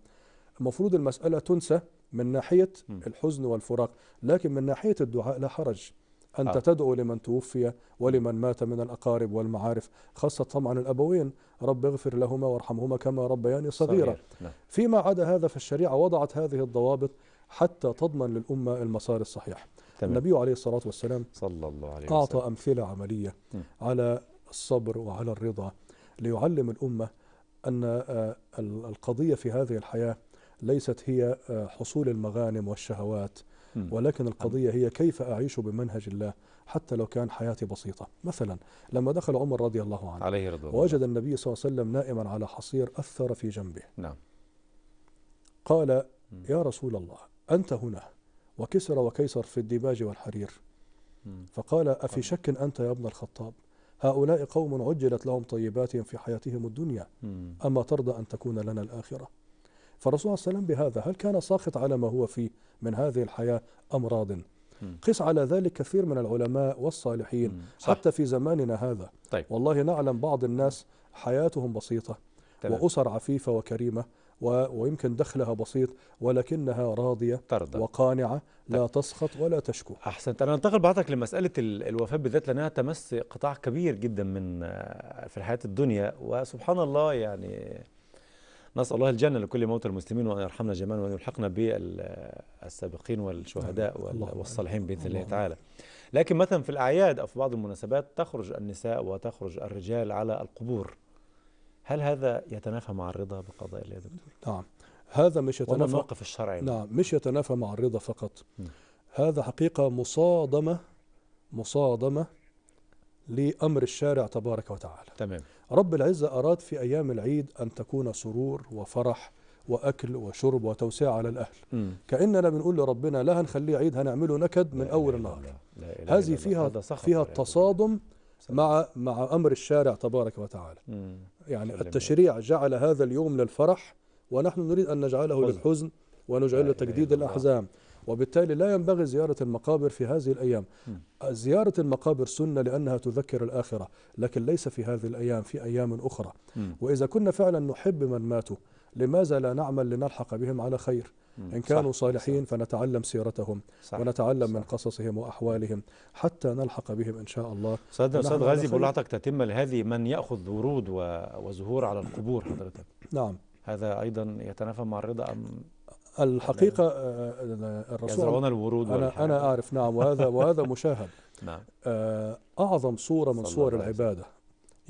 المفروض المسألة تنسى من ناحية الحزن والفراق لكن من ناحية الدعاء لا حرج أنت آه. تدعو لمن توفي ولمن مات من الأقارب والمعارف خاصة طبعا الأبوين رب اغفر لهما وارحمهما كما ربياني صغيرة صغير. نعم. فيما عدا هذا فالشريعة وضعت هذه الضوابط حتى تضمن للأمة المسار الصحيح تمام. النبي عليه الصلاة والسلام صلى الله عليه وسلم أعطى أمثلة عملية م. على الصبر وعلى الرضا ليعلم الأمة أن آه، القضية في هذه الحياة ليست هي آه، حصول المغانم والشهوات ولكن نعم. القضية هي كيف أعيش بمنهج الله حتى لو كان حياتي بسيطة مثلا لما دخل عمر رضي الله عنه عليه رضي وجد النبي صلى الله عليه وسلم نائما على حصير أثر في جنبه نعم قال يا رسول الله أنت هنا وكسر وكيسر في الديباج والحرير فقال أفي شك أنت يا ابن الخطاب هؤلاء قوم عجلت لهم طيباتهم في حياتهم الدنيا أما ترضى أن تكون لنا الآخرة فالرسول صلى الله عليه وسلم بهذا هل كان ساخط على ما هو فيه من هذه الحياة أم راضٍ قس على ذلك كثير من العلماء والصالحين صح. حتى في زماننا هذا طيب. والله نعلم بعض الناس حياتهم بسيطة طيب. وأسر عفيفة وكريمة و... ويمكن دخلها بسيط ولكنها راضية ترضى. وقانعة طيب. لا تسخط ولا تشكو أحسنت أنا أنتقل بعضك لمسألة الوفاة بالذات لأنها تمس قطاع كبير جدا من آه، في الحياة الدنيا وسبحان الله يعني نسأل الله الجنة لكل موتى المسلمين وأن يرحمنا جميعا وأن يلحقنا بالسابقين والشهداء والصالحين بإذن الله تعالى لكن مثلا في الأعياد أو في بعض المناسبات تخرج النساء وتخرج الرجال على القبور هل هذا يتنافى مع الرضا بقضاء الله يا دكتور؟ نعم هذا مش يتنافى الموقف الشرعي نعم مش يتنافى مع الرضا فقط هذا حقيقة مصادمة مصادمة لأمر الشارع تبارك وتعالى تمام رب العزة أراد في أيام العيد أن تكون سرور وفرح واكل وشرب وتوسيع على الاهل مم. كاننا بنقول لربنا لا هنخليه عيد هنعمله نكد من اول النهار هذه فيها فيها التصادم يعني. مع مع امر الشارع تبارك وتعالى مم. يعني التشريع جعل هذا اليوم للفرح ونحن نريد ان نجعله للحزن ونجعله لتجديد الاحزان وبالتالي لا ينبغي زيارة المقابر في هذه الأيام زيارة المقابر سنة لأنها تذكر الآخرة لكن ليس في هذه الأيام في أيام أخرى وإذا كنا فعلا نحب من ماتوا لماذا لا نعمل لنلحق بهم على خير إن كانوا صح صالحين صح فنتعلم سيرتهم صح ونتعلم صح من قصصهم وأحوالهم حتى نلحق بهم إن شاء الله أستاذ أستاذ غازي بلعتك تتم لهذه من يأخذ ورود وزهور على القبور حضرتك نعم هذا أيضا يتنافى مع الرضا أم الحقيقة آه، الرسول يزرعون الورود أنا, أنا أعرف نعم وهذا وهذا مشاهد نعم. آه، أعظم صورة من صور العبادة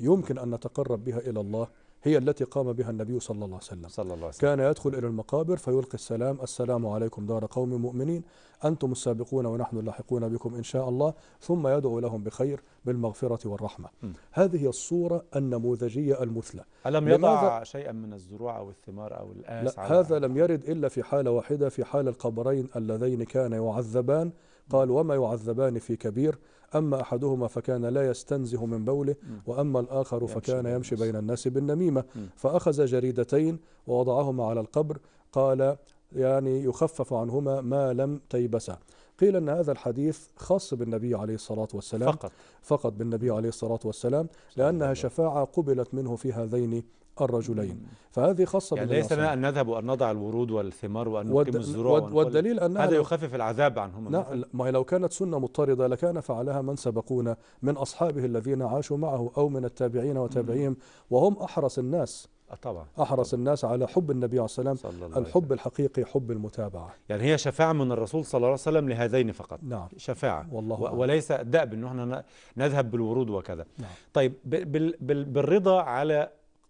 يمكن أن نتقرب بها إلى الله هي التي قام بها النبي صلى الله عليه وسلم, صلى الله عليه وسلم. كان يدخل إلى المقابر فيلقي السلام السلام عليكم دار قوم مؤمنين أنتم السابقون ونحن اللاحقون بكم إن شاء الله ثم يدعو لهم بخير بالمغفرة والرحمة م. هذه الصورة النموذجية المثلى ألم يضع شيئا من الزروع أو الثمار أو الآس لا على هذا لم يرد إلا في حالة واحدة في حال القبرين اللذين كان يعذبان قال وما يعذبان في كبير أما أحدهما فكان لا يستنزه من بوله وأما الآخر فكان يمشي بين الناس بالنميمة فأخذ جريدتين ووضعهما على القبر قال يعني يخفف عنهما ما لم تيبسا قيل أن هذا الحديث خاص بالنبي عليه الصلاة والسلام فقط فقط بالنبي عليه الصلاة والسلام لأنها شفاعة قبلت منه في هذين الرجلين فهذه خاصة يعني ليس لنا أن نذهب وأن نضع الورود والثمار وأن نقيم الزروع والد والدليل أن هذا يخفف العذاب عنهم نعم، لا ما لو كانت سنة مضطردة لكان فعلها من سبقونا من أصحابه الذين عاشوا معه أو من التابعين وتابعيهم وهم أحرص الناس آه، طبعا احرص طبعا. الناس على حب النبي عليه الصلاه والسلام الحب الحقيقي حب المتابعه يعني هي شفاعه من الرسول صلى الله عليه وسلم لهذين فقط نعم شفاعه والله و... وليس دأب أنه احنا نذهب بالورود وكذا نعم. طيب بال... بالرضا على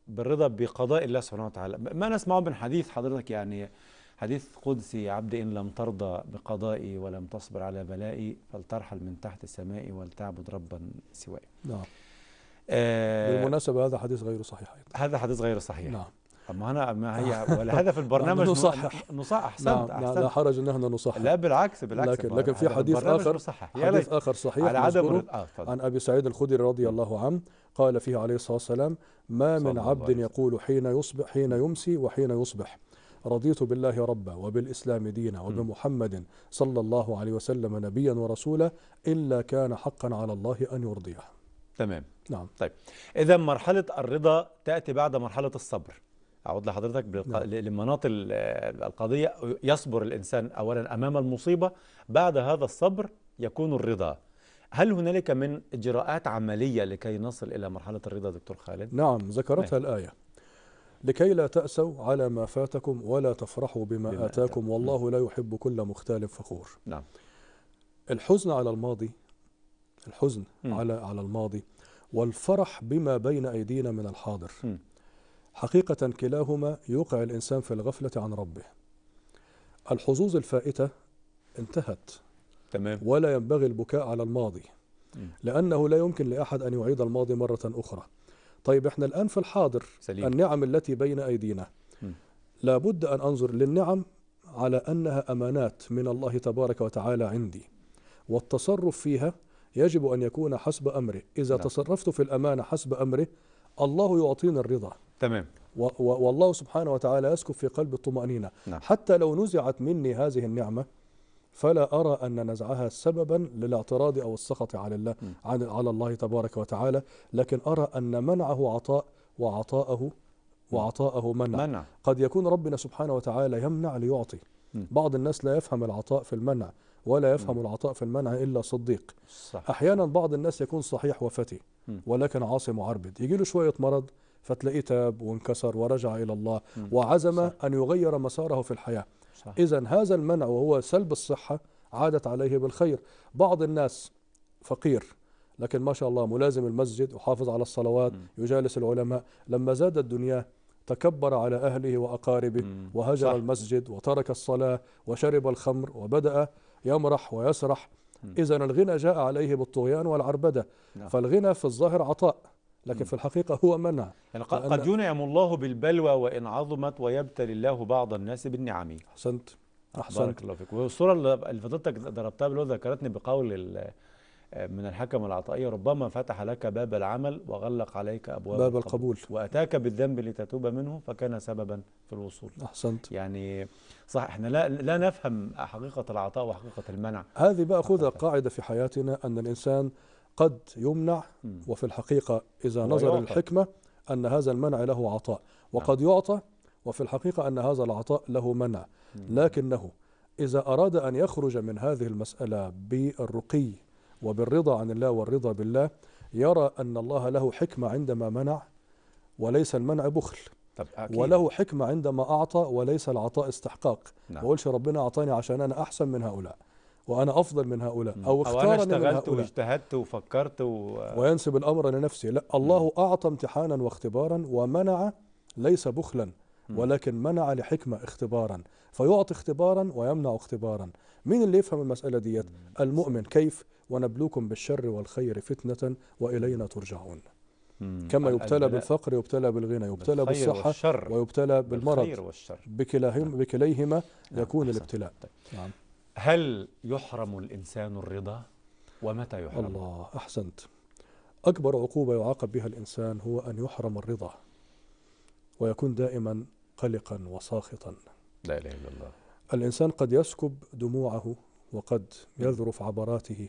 بالرضا بقضاء الله سبحانه وتعالى ما نسمعه من حديث حضرتك يعني حديث قدسي عبد إن لم ترضى بقضائي ولم تصبر على بلائي فلترحل من تحت سمائي ولتعبد ربا سواي نعم آه بالمناسبة هذا حديث غير صحيح هذا حديث غير صحيح نعم ما انا ما هي ولا نعم، البرنامج نصحح نصحح احسنت نعم احسنت لا حرج ان احنا نصحح لا بالعكس بالعكس لكن لكن في حديث اخر حديث اخر صحيح على عدم آه، عن ابي سعيد الخدري رضي الله عنه قال فيه عليه الصلاة والسلام ما من عبد يقول حين يصبح حين يمسي وحين يصبح رضيت بالله ربا وبالإسلام دينا وبمحمد صلى الله عليه وسلم نبيا ورسولا إلا كان حقا على الله أن يرضيه تمام نعم طيب إذا مرحلة الرضا تأتي بعد مرحلة الصبر أعود لحضرتك نعم. لمناط القضية يصبر الإنسان أولا أمام المصيبة بعد هذا الصبر يكون الرضا هل هنالك من إجراءات عملية لكي نصل إلى مرحلة الرضا دكتور خالد؟ نعم ذكرتها نعم. الآية لكي لا تأسوا على ما فاتكم ولا تفرحوا بما, بما آتاكم والله لا يحب كل مختال فخور نعم الحزن على الماضي الحزن م. على على الماضي والفرح بما بين أيدينا من الحاضر م. حقيقة كلاهما يوقع الإنسان في الغفلة عن ربه الحظوظ الفائتة انتهت تمام ولا ينبغي البكاء على الماضي لأنه لا يمكن لأحد أن يعيد الماضي مرة أخرى طيب احنا الآن في الحاضر سليم. النعم التي بين أيدينا لابد أن أنظر للنعم على أنها أمانات من الله تبارك وتعالى عندي والتصرف فيها يجب أن يكون حسب أمره إذا لا. نعم. تصرفت في الأمانة حسب أمره الله يعطينا الرضا تمام و والله سبحانه وتعالى يسكب في قلب الطمأنينة نعم. حتى لو نزعت مني هذه النعمة فلا أرى أن نزعها سببا للاعتراض أو السخط على الله على الله تبارك وتعالى لكن أرى أن منعه عطاء وعطاءه وعطاءه منع, منع. قد يكون ربنا سبحانه وتعالى يمنع ليعطي بعض الناس لا يفهم العطاء في المنع ولا يفهم م. العطاء في المنع إلا صديق صح. أحيانا بعض الناس يكون صحيح وفتي م. ولكن عاصي معربد يجي له شوية مرض فتلاقيه تاب وانكسر ورجع إلى الله م. وعزم صح. أن يغير مساره في الحياة إذا هذا المنع وهو سلب الصحة عادت عليه بالخير بعض الناس فقير لكن ما شاء الله ملازم المسجد وحافظ على الصلوات م. يجالس العلماء لما زادت دنياه تكبر على أهله وأقاربه م. وهجر صح. المسجد وترك الصلاة وشرب الخمر وبدأ يمرح ويسرح إذا الغنى جاء عليه بالطغيان والعربدة نعم. فالغنى في الظاهر عطاء لكن في الحقيقة هو منع يعني قد ينعم الله بالبلوى وإن عظمت ويبتلي الله بعض الناس بالنعم أحسنت أحسنت بارك الله فيك والصورة اللي فضلتك ضربتها بالله ذكرتني بقول من الحكم العطائي ربما فتح لك باب العمل وغلق عليك أبواب باب القبول, القبول وأتاك بالذنب لتتوب منه فكان سببا في الوصول أحسنت يعني صح احنا لا, لا نفهم حقيقة العطاء وحقيقة المنع هذه بقى خذ قاعدة في حياتنا أن الإنسان قد يمنع وفي الحقيقة إذا نظر الحكمة أن هذا المنع له عطاء وقد نعم. يعطى وفي الحقيقة أن هذا العطاء له منع لكنه إذا أراد أن يخرج من هذه المسألة بالرقي وبالرضا عن الله والرضا بالله يرى أن الله له حكمة عندما منع وليس المنع بخل طب أكيد. وله حكمة عندما أعطى وليس العطاء استحقاق ما نعم. ربنا أعطاني عشان أنا أحسن من هؤلاء وانا افضل من هؤلاء او اختارني أو أنا اشتغلت واجتهدت وفكرت و... وينسب الامر لنفسه لا الله اعطى امتحانا واختبارا ومنع ليس بخلا ولكن منع لحكمه اختبارا فيعطي اختبارا ويمنع اختبارا مين اللي يفهم المساله ديت المؤمن كيف ونبلوكم بالشر والخير فتنه والينا ترجعون كما يبتلى بالفقر يبتلى بالغنى يبتلى بالصحه ويبتلى بالمرض بكلاهما نعم. بكليهما نعم، يكون الابتلاء طيب. نعم هل يحرم الإنسان الرضا؟ ومتى يحرم؟ الله أحسنت أكبر عقوبة يعاقب بها الإنسان هو أن يحرم الرضا ويكون دائما قلقا وساخطا لا إله إلا الله الإنسان قد يسكب دموعه وقد يذرف عبراته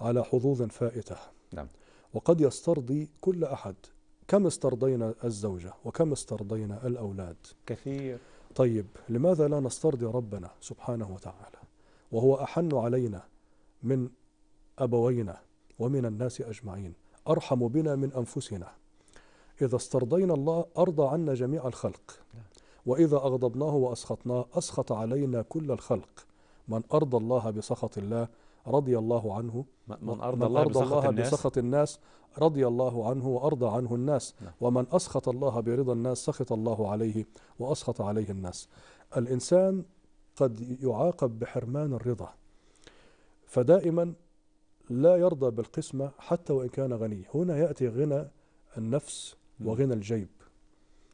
على حظوظ فائتة نعم وقد يسترضي كل أحد كم استرضينا الزوجة وكم استرضينا الأولاد كثير طيب لماذا لا نسترضي ربنا سبحانه وتعالى وهو أحن علينا من أبوينا ومن الناس أجمعين أرحم بنا من أنفسنا إذا استرضينا الله أرضى عنا جميع الخلق وإذا أغضبناه وأسخطناه أسخط علينا كل الخلق من أرضى الله بسخط الله رضي الله عنه من أرضى, من الله, أرضى الله بسخط الناس رضي الله عنه وأرضى عنه الناس نعم. ومن أسخط الله برضا الناس سخط الله عليه وأسخط عليه الناس الإنسان قد يعاقب بحرمان الرضا فدائما لا يرضى بالقسمة حتى وإن كان غني هنا يأتي غنى النفس وغنى الجيب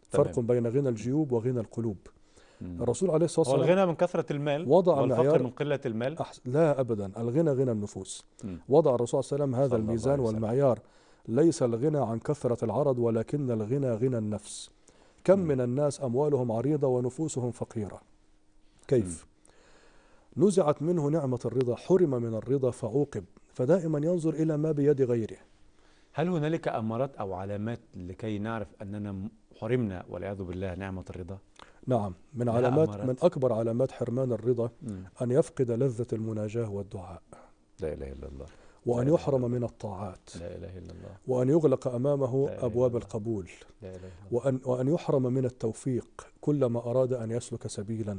فرق بين غنى الجيوب وغنى القلوب الرسول عليه الصلاه والسلام الغنى من كثره المال وضع والفقر من قله المال أحس لا ابدا الغنى غنى النفوس وضع الرسول عليه الصلاة هذا الميزان والمعيار ليس الغنى عن كثره العرض ولكن الغنى غنى النفس كم من الناس اموالهم عريضه ونفوسهم فقيره كيف نزعت منه نعمة الرضا حرم من الرضا فعوقب فدائما ينظر إلى ما بيد غيره هل هنالك أمارات أو علامات لكي نعرف أننا حرمنا والعياذ بالله نعمة الرضا؟ نعم من علامات من أكبر علامات حرمان الرضا أن يفقد لذة المناجاة والدعاء لا إله إلا الله وأن يحرم من الطاعات لا إله إلا الله وأن يغلق أمامه أبواب القبول لا إله إلا الله. وأن, وأن يحرم من التوفيق كلما أراد أن يسلك سبيلا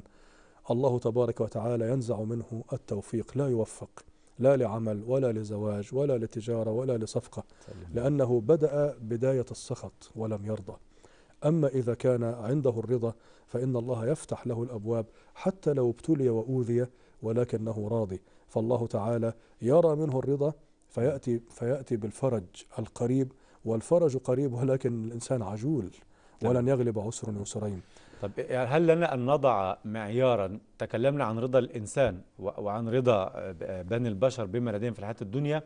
الله تبارك وتعالى ينزع منه التوفيق لا يوفق لا لعمل ولا لزواج ولا لتجارة ولا لصفقة لأنه بدأ بداية السخط ولم يرضى أما إذا كان عنده الرضا فإن الله يفتح له الأبواب حتى لو ابتلي وأوذي ولكنه راضي فالله تعالى يرى منه الرضا فيأتي, فيأتي بالفرج القريب والفرج قريب ولكن الإنسان عجول نعم. ولن يغلب عسر يسرين طب هل لنا أن نضع معيارا تكلمنا عن رضا الإنسان وعن رضا بني البشر بما لديهم في الحياة الدنيا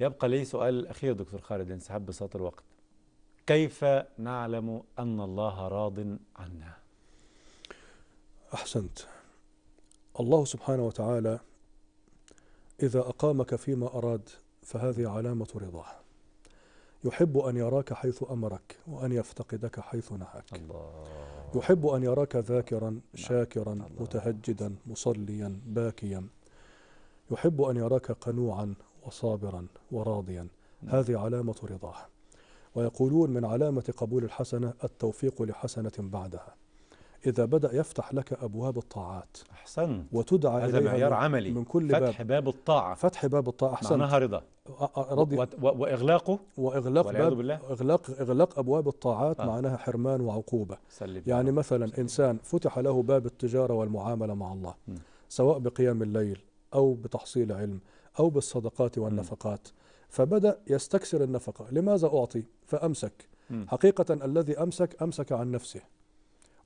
يبقى لي سؤال أخير دكتور خالد انسحاب بساط الوقت كيف نعلم أن الله راض عنا أحسنت الله سبحانه وتعالى إذا أقامك فيما أراد فهذه علامة رضاه يحب أن يراك حيث أمرك وأن يفتقدك حيث نهاك الله يحب أن يراك ذاكرا نعم. شاكرا الله متهجدا مصليا باكيا يحب أن يراك قنوعا وصابرا وراضيا نعم. هذه علامة رضاه ويقولون من علامة قبول الحسنة التوفيق لحسنة بعدها إذا بدأ يفتح لك أبواب الطاعات أحسنت وتدعى هذا معيار عملي من كل فتح باب, باب الطاعة فتح باب الطاعة أحسنت معناها رضا رضي واغلاقه واغلاق باب بالله اغلاق اغلاق ابواب الطاعات آه. معناها حرمان وعقوبه يعني مثلا انسان فتح له باب التجاره والمعامله مع الله م. سواء بقيام الليل او بتحصيل علم او بالصدقات والنفقات م. فبدا يستكسر النفقه لماذا اعطي فامسك م. حقيقه الذي امسك امسك عن نفسه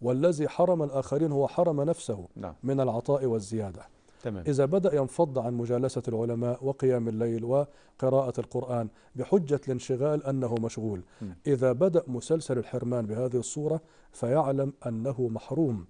والذي حرم الاخرين هو حرم نفسه نعم. من العطاء والزياده تمام. إذا بدأ ينفض عن مجالسة العلماء وقيام الليل وقراءة القرآن بحجة الانشغال أنه مشغول م. إذا بدأ مسلسل الحرمان بهذه الصورة فيعلم أنه محروم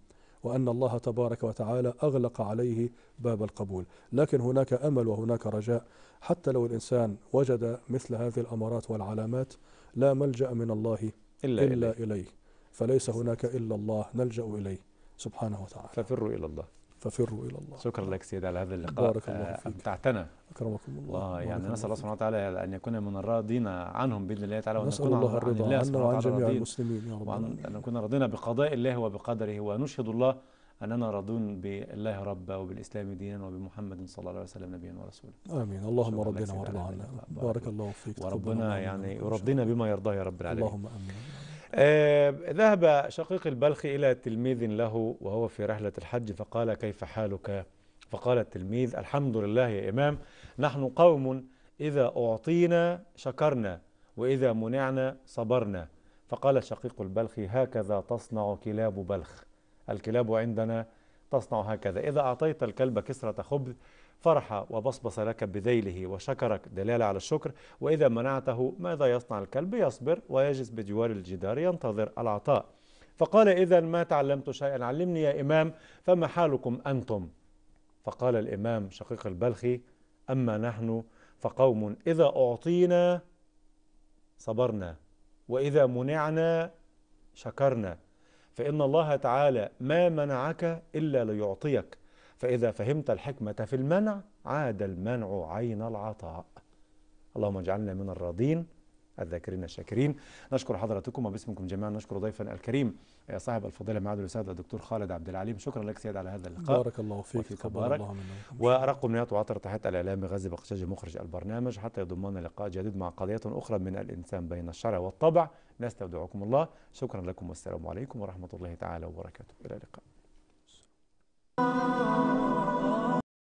وأن الله تبارك وتعالى أغلق عليه باب القبول لكن هناك أمل وهناك رجاء حتى لو الإنسان وجد مثل هذه الأمارات والعلامات لا ملجأ من الله إلا, إلا إليه. إليه فليس هناك إلا الله نلجأ إليه سبحانه وتعالى ففروا إلى الله ففروا الى الله شكرا لك سيد على هذا اللقاء بارك الله آه، فيك امتعتنا اكرمكم الله آه يعني نسال الله سبحانه وتعالى ان يكون من الراضين عنهم باذن الله تعالى وان نكون الله عن الله عنا وعن جميع المسلمين يا رب ان نكون راضين بقضاء الله وبقدره ونشهد الله أننا راضون بالله ربا وبالإسلام دينا وبمحمد صلى الله عليه وسلم نبيا ورسولا آمين اللهم ربنا وارضى عنا بارك الله فيك وربنا يعني يرضينا بما يرضاه يا رب العالمين اللهم آمين آه، ذهب شقيق البلخي إلى تلميذ له وهو في رحلة الحج فقال كيف حالك فقال التلميذ الحمد لله يا إمام نحن قوم إذا أعطينا شكرنا وإذا منعنا صبرنا فقال شقيق البلخي هكذا تصنع كلاب بلخ الكلاب عندنا تصنع هكذا إذا أعطيت الكلب كسرة خبز فرح وبصبص لك بذيله وشكرك دلالة على الشكر وإذا منعته ماذا يصنع الكلب يصبر ويجلس بجوار الجدار ينتظر العطاء فقال إذا ما تعلمت شيئا علمني يا إمام فما حالكم أنتم فقال الإمام شقيق البلخي أما نحن فقوم إذا أعطينا صبرنا وإذا منعنا شكرنا فإن الله تعالى ما منعك إلا ليعطيك فإذا فهمت الحكمة في المنع عاد المنع عين العطاء اللهم اجعلنا من الراضين الذاكرين الشاكرين نشكر حضراتكم وباسمكم جميعا نشكر ضيفنا الكريم آه، صاحب الفضيله معالي الاستاذ الدكتور خالد عبد العليم شكرا لك سيد على هذا اللقاء بارك الله فيك تبارك وارق منيات وعطر تحت الاعلام غازي بقشاجي مخرج البرنامج حتى يضمنا لقاء جديد مع قضيه اخرى من الانسان بين الشرع والطبع نستودعكم الله شكرا لكم والسلام عليكم ورحمه الله تعالى وبركاته الى اللقاء Oh.